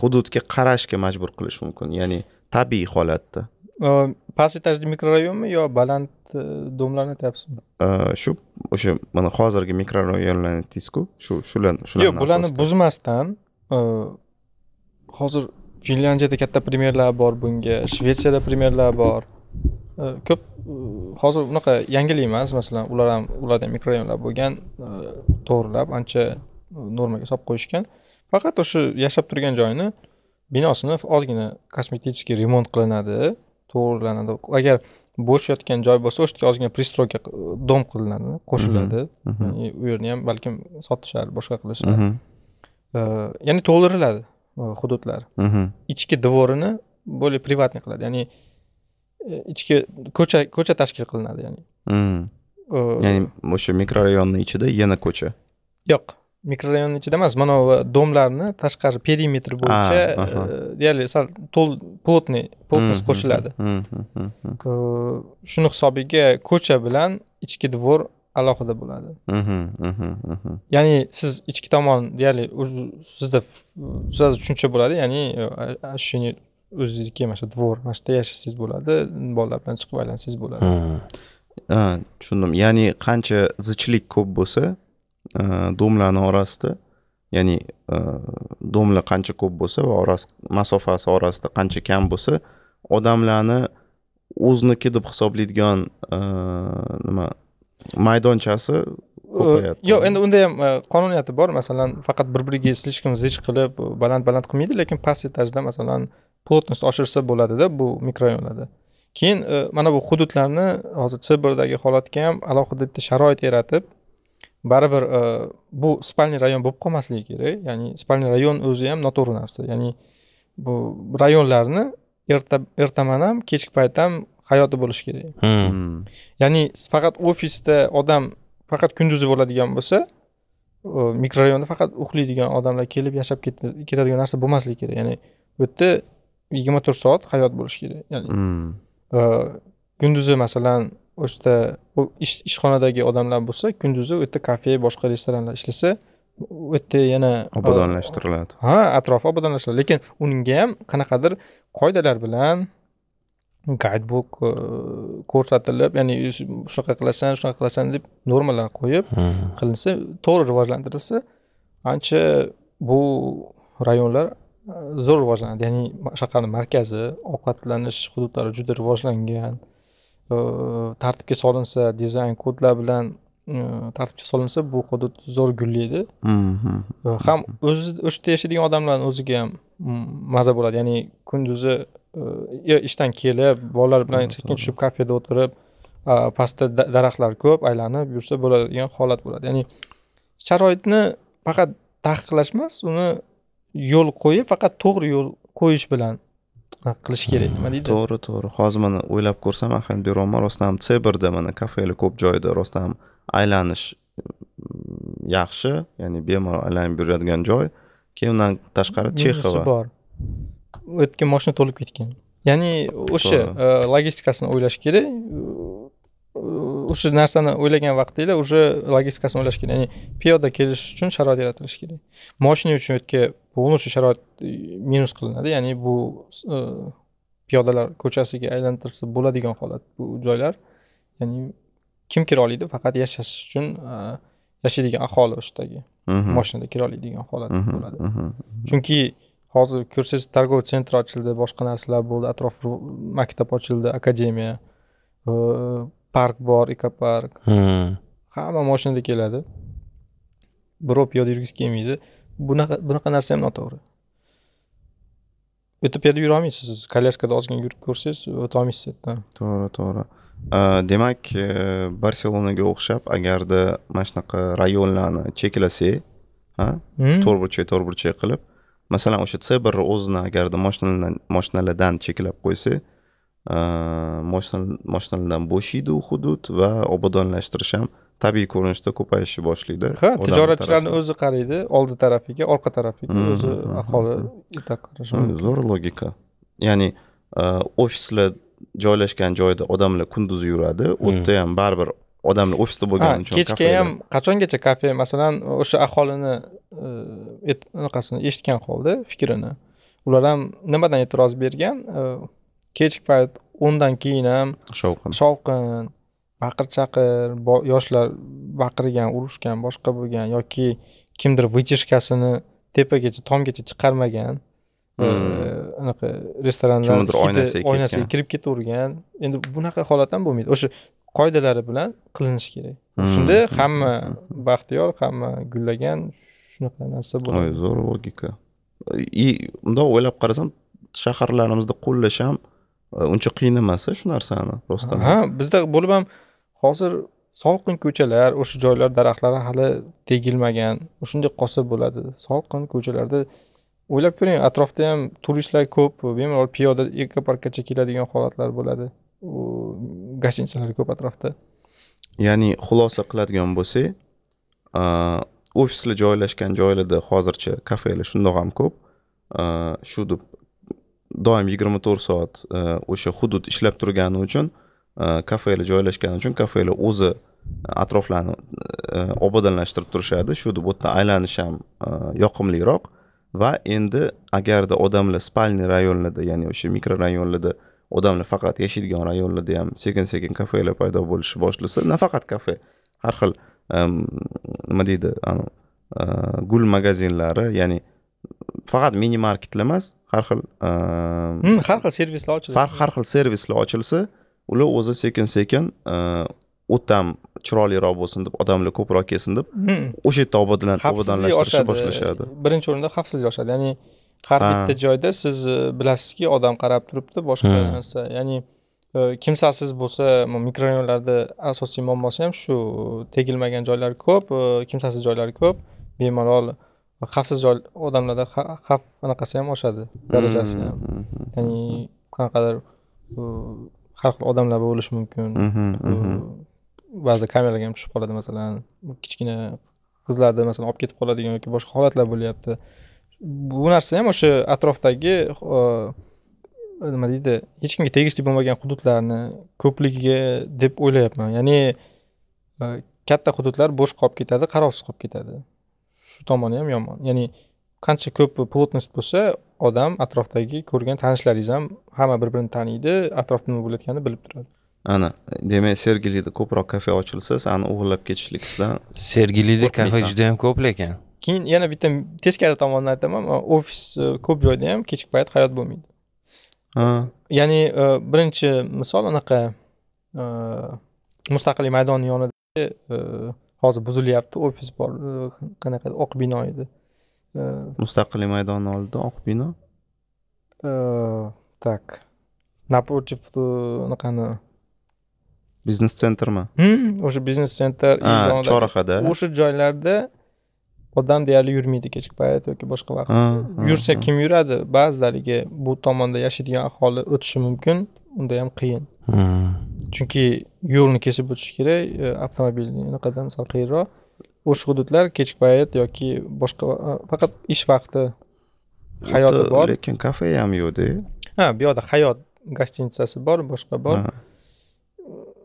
hududga qarashga majbur qilish mumkin ya'ni tabiiy holatda past etajli mikrorayonmi yo baland domlarni aytyapsizmi shu o'sha mana hozirgi mikrorayonlarni aytdingizku shu shular shular yo'q bularni buzmasdan hozir finlyandiyada katta primerlar bor bunga shvetsiyada primerlar bor Э, ko'p э, hozir unaqa yangilik emas masalan ular ham ularda ham mikrorayonlar bo'lgan e, to'g'rilab ancha e, normaga solib qo'yishgan faqat o'sha yashab turgan joyni binosini ozgina kosmetический remont qilinadi to'g'rilanadi agar bo'sh yotgan joy bo'lsa o'sha yerga ozgina пристройка dom e, qilinadi qo'shiladi u yerni ham balkim sotishar boshqa qilishar э, ya'ni to'ldiriladi hududlar ichki dvorini более приватный qiladi ya'ni E, ichki ko'cha ko'cha tashkil qilinadi ya'ni hmm. ya'ni o'sha mikrorayonni ichida yana ko'cha yo'q mikrorayonni ichida emas mana bu domlarni tashqari perimetr bo'yicha ah, e, deyarli sal to'l плотный плотность hmm, hmm, qo'shiladi shuni hisobiga ko'cha bilan ichki dvor alohida bo'ladi ya'ni siz ichki tomon deyarli sizda sizda tushuncha bo'ladi ya'ni ощущение e, o'zizniki mana shu dvor mana shu yerda yashasangiz bo'ladi bolalar bilan chiqib aylansangiz bo'ladi tushundim ya'ni qancha zichlik ko'p bo'lsa domlarni orasida ya'ni domla qancha ko'p bo'lsa va orasi masofasi orasida qancha kam bo'lsa odamlarni o'ziniki deb hisoblaydigan nima maydonchasi yo'q endi unda ham e, qonuniyati bor masalan faqat bir biriga слишком zich qilib baland baland qilmaydi lekin past etajda masalan плотность oshirsa bo'ladida bu mikrorayonlarda keyin e, mana bu hududlarni hozir c holatga ham alohida bitta sharoit yaratib baribir e, bu спальный rayon bo'lib qolmasligi kerak ya'ni спальный rayon o'zi ham noto'g'ri narsa ya'ni bu rayonlarni erta ertaman ham kechki payt ham hayoti bo'lishi kerak hmm. Hmm. ya'ni faqat ofisda odam faqat kunduzi bo'ladigan bo'lsa mikrorayonda faqat uxlaydigan odamlar kelib yashab ketadigan narsa bo'lmasligi kerak ya'ni bu yerda yigirma to'rt soat hayot bo'lishi kerak ya'ni hmm. e, kunduzi masalan o'sha ishxonadagi odamlar bo'lsa kunduzi u yerda kafe boshqa restoranlar ishlasa u yerda yana e, obodonlashtiriladi ha atrofi obodonlashtiriladi lekin unga ham qanaqadir qoidalar bilan guidebook e, ko'rsatilib ya'ni shunaqa qilasan shunaqa qilasan deb normalar qo'yib qilinsa to'g'ri rivojlantirilsa ancha bu rayonlar e, zo'r rivojlanadi ya'ni shaharni markazi ovqatlanish hududlari juda rivojlangan e, tartibga solinsa dizayn kodlar bilan tartibga solinsa bu hudud zo'r gullaydi ham o'zi o'sha yerda yashaydigan odamlarni o'ziga ham maza bo'ladi ya'ni kunduzi yo ishdan kelib bolalar bilan sekin hmm, tushib kafeda o'tirib pastda daraxtlar ko'p aylanib yursa bo'ladigan holat bo'ladi ya'ni sharoitni faqat taqiqlash emas uni yo'l qo'yib faqat to'g'ri yo'l qo'yish bilan qilish hmm, kerak nima deydi to'g'ri to'g'ri hozir mana o'ylab ko'rsam ahamiyat beryapman rostdan ham c birda mana kafelar ko'p joyda rostdan ham aylanish mm, yaxshi ya'ni bemalol aylanib yuradigan joy keyin undan tashqari chexova bor o'tgan moshina to'lib ketgan ya'ni o'sha e, logistikasini o'ylash kerak o'sha narsani o'ylagan vaqtinglar уже logistikasini o'ylash kerak ya'ni piyoda kelish uchun sharoit yaratilishi kerak moshina uchun o'tga полностью sharoit e, minus qilinadi ya'ni bu e, piyodalar ko'chasiga aylantirsa bo'ladigan holat bu joylar ya'ni kim kira oladi faqat yashash uchun yashaydigan aholi o'shadagi mhmm. moshinada kira oladigan holat mhmm. bo'ladi mhmm. chunki hozir ko'rsangiz торговый sentr ochildi boshqa narsalar bo'ldi atrof maktab ochildi akademiya park bor ekopark hamma mashinada keladi birov piyoda yurgisi kelmaydi bunaqa bunaqa narsa ham noto'g'ri o'tib piyoda yura olmaysiz siz kolyaskada ozgina yurib ko'rsangiz o'tolmaysiz u yerdan to'g'ri to'g'ri э, demak э, barselonaga o'xshab agarda mana shunaqa rayonlarni cheklasak hmm. to'rt burchak qilib masalan o'sha c bir o'zini agarda moshinalardan cheklab qo'ysa moshinalardan bo'shaydi u hudud va obodonlashtirish ham tabiiy ko'rinishda ko'payishni boshlaydi ha tijoratchilarni o'zi qaraydi oldi tarafiga orqa tarafiga hmm, o'zi hmm, hmm. aholi zo'r logika ya'ni ofislar joylashgan joyda odamlar kunduzi yuradi u yerda ham baribir odamni ofisda bo'lgani uchun kechga ham qachongacha kafe masalan o'sha aholini anaqasini e, eshitgan holda fikrini ular ham nimadan e'tiroz bergan e, kechki payt o'ndan keyin ham shovqin shovqin baqir chaqir yoshlar baqirgan urushgan boshqa bo'lgan yoki kimdir вытяжкасini tepagacha tomgacha chiqarmagan anaqa e, hmm. restoranlar kimnidir oynasiga kirib ketavergan endi bunaqa holat ham bo'lmaydi o'sha qoidalari bilan qilinishi kerak hmm. shunda hmm. hamma baxtiyor hamma gullagan shunaqa narsa bo'ladi zo'r logika и mundoq o'ylab qarasam shaharlarimizda qo'llash ham e, uncha qiyin emas shu narsani rostdan ha bizda bo'lib ham hozir solqin ko'chalar o'sha joylar daraxtlari hali tegilmagan o'shunday qolsa bo'ladi solqin ko'chalarda o'ylab ko'ring atrofda ham turistlar ko'p bemalol piyoda ekoparkkacha keladigan holatlar bo'ladi gostinitsalar ko'p atrofda ya'ni xulosa qiladigan bo'lsak ofislar joylashgan joylarda hozircha kafelar shundoq ham ko'p shu deb doim yigirma to'rt soat o'sha hudud ishlab turgani uchun kafelar joylashgani uchun kafelar o'zi atroflarni obodonlashtirib turishadi shu deb bu yerda aylanish ham yoqimliroq va endi agarda odamlar spalniy rayonlarda ya'ni o'sha mikrorayonlarda odamlar faqat yashaydigan rayonlarda ham sekin sekin kafelar paydo bo'lishni boshlasa nafaqat kafe har xil nima deydi e, gul magazinlari ya'ni faqat mini marketlar emas har xil hmm, har xil servislar ochilsa har xil servislar ochilsa ular o'zi sekin sekin o'tam chiroyliroq bo'lsin deb odamlar ko'proq kelsin deb hmm. o'sha yerda obodonlashtirishni boshlashadi birinchi o'rinda xavfsizlik oshadi ya'ni har bitta joyda siz e, bilasizki odam qarab turibdi boshqa narsa ya'ni e, kimsasiz bo'lsa mikrorayonlarda asosiy muammosi ham shu tegilmagan joylar ko'p e, kimsasiz joylar ko'p bemalol xavfsiz joy odamlarda xavf anaqasi ham oshadi darajasi ham mm-hmm, mm-hmm. ya'ni qanaqadir har xil odamlar bo'lishi mumkin mm-hmm, ba'zida kameraga ham tushib qoladi masalan kichkina qizlarni masalan olib ketib qoladigan yoki boshqa holatlar bo'lyapti bu narsa ham o'sha atrofdagi nima deydi hech kimga tegishli bo'lmagan hududlarni ko'pligiga deb o'ylayapman ya'ni e, katta hududlar bo'sh qolib ketadi qarovsiz qolib ketadi shu tomoni ham yomon ya'ni qancha ko'p плотность bo'lsa odam atrofdagi ko'rgan tanishlaringiz ham hamma bir birini taniydi atrofda nima bo'layotganini bilib turadi ana demak sergelida ko'proq kafe ochilsa sani o'g'irlab ketishlikdan sergelida kafe juda yam ko'p lekin keyin yana bitta teskari tomonini aytaman ofis e, ko'p joyda ham kechki payt hayot bo'lmaydi ya'ni e, birinchi misol anaqa e, mustaqillik maydoni yonida hozir buzilyapti ofis bor qanaqa oq bino edi mustaqillik maydoni oldida oq bino так напротив anaqani biznes sentrmi hmm, o'sha biznes sentr chorrahada o'sha joylarda odam deyarli yurmaydi kechki payt yoki boshqa vaqt yursa kim yuradi ba'zilariga bu tomonda yashaydigan aholi o'tishi mumkin unda ham qiyin chunki yo'lni kesib o'tish kerak e, avtomobilni anaqadan sal qiyinroq o'sha hududlar kechki payt yoki boshqa e, faqat ish vaqti hayoti bor lekin kafe ham yo'qda ha bu yoqda hayot gostinitsasi bor boshqa bor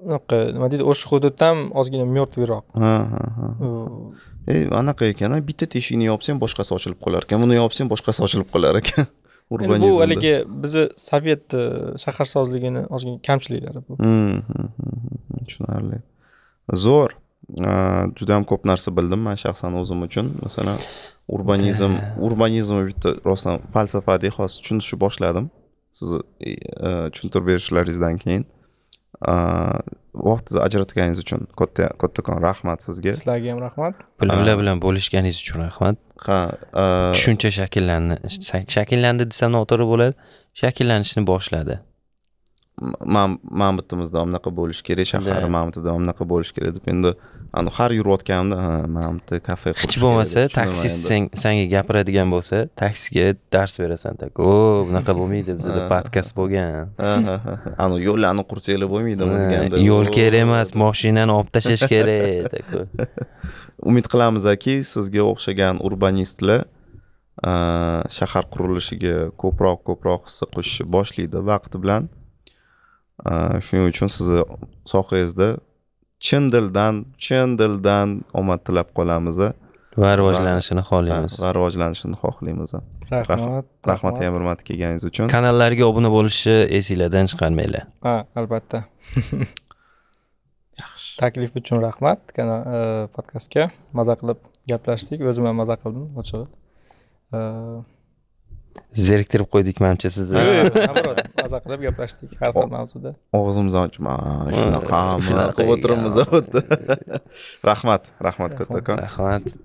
unaqa nima deydi o'sha hudud ham ozgina мертвыйroq ha ha ha anaqa ekan bitta teshikni yopsa ham boshqasi ochilib qolar ekan buni yopsa ham boshqasi ochilib qolar ekan urbanizmda bu haligi bizni sovet e, shaharsozligini ozgina kamchiliklari bu hmm, hmm, hmm, tushunarli zo'r juda ham ko'p narsa bildim man shaxsan o'zim uchun masalan urbanizm urbanizmni bitta rostdan falsafadek hozir tushunishni boshladim sizni e, e, tushuntirib berishlaringizdan keyin Э, vaqtingizni ajratganingiz uchun katta kattakon rahmat sizga sizlarga ham rahmat bilimlar bilan bo'lishganingiz uchun rahmat ha tushuncha e, shakllandi shakllandi desam noto'g'ri bo'ladi shakllanishni boshladi man man bitimizda bunaqa bo'lishi kerak shahar man bitida bunaqa bo'lishi kerak deb endi har yurayotganimda ha mana yerda kafe hech bo'lmasa taksist senga gapiradigan bo'lsa taksiga dars berasan так o bunaqa bo'lmaydi bizada podkast bo'lgan anavi yo'llarni qursanglar bo'lmaydi deganda yo'l kerak emas moshinani olib tashlash kerak umid qilamizki sizga o'xshagan urbanistlar shahar qurilishiga ko'proq ko'proq hissa qo'shishni boshlaydi vaqti bilan shuning uchun sizni sohangizda chin dildan chin dildan omad tilab qolamiz va rivojlanishini xohlaymiz va rivojlanishini xohlaymiz rahmat rahmat yana bir marta kelganingiz uchun kanallarga obuna bo'lishni esinglardan chiqarmanglar ha albatta yaxshi taklif uchun rahmat e, podkastga maza qilib gaplashdik o'zim ham maza qildim ochig'i e, zeriktirib qo'ydik manimcha sizni mazza qilib gaplashdik har xil mavzuda og'zimizni ochmay shunaqa qilib o'tiribmiz rahmat rahmat kattakon rahmat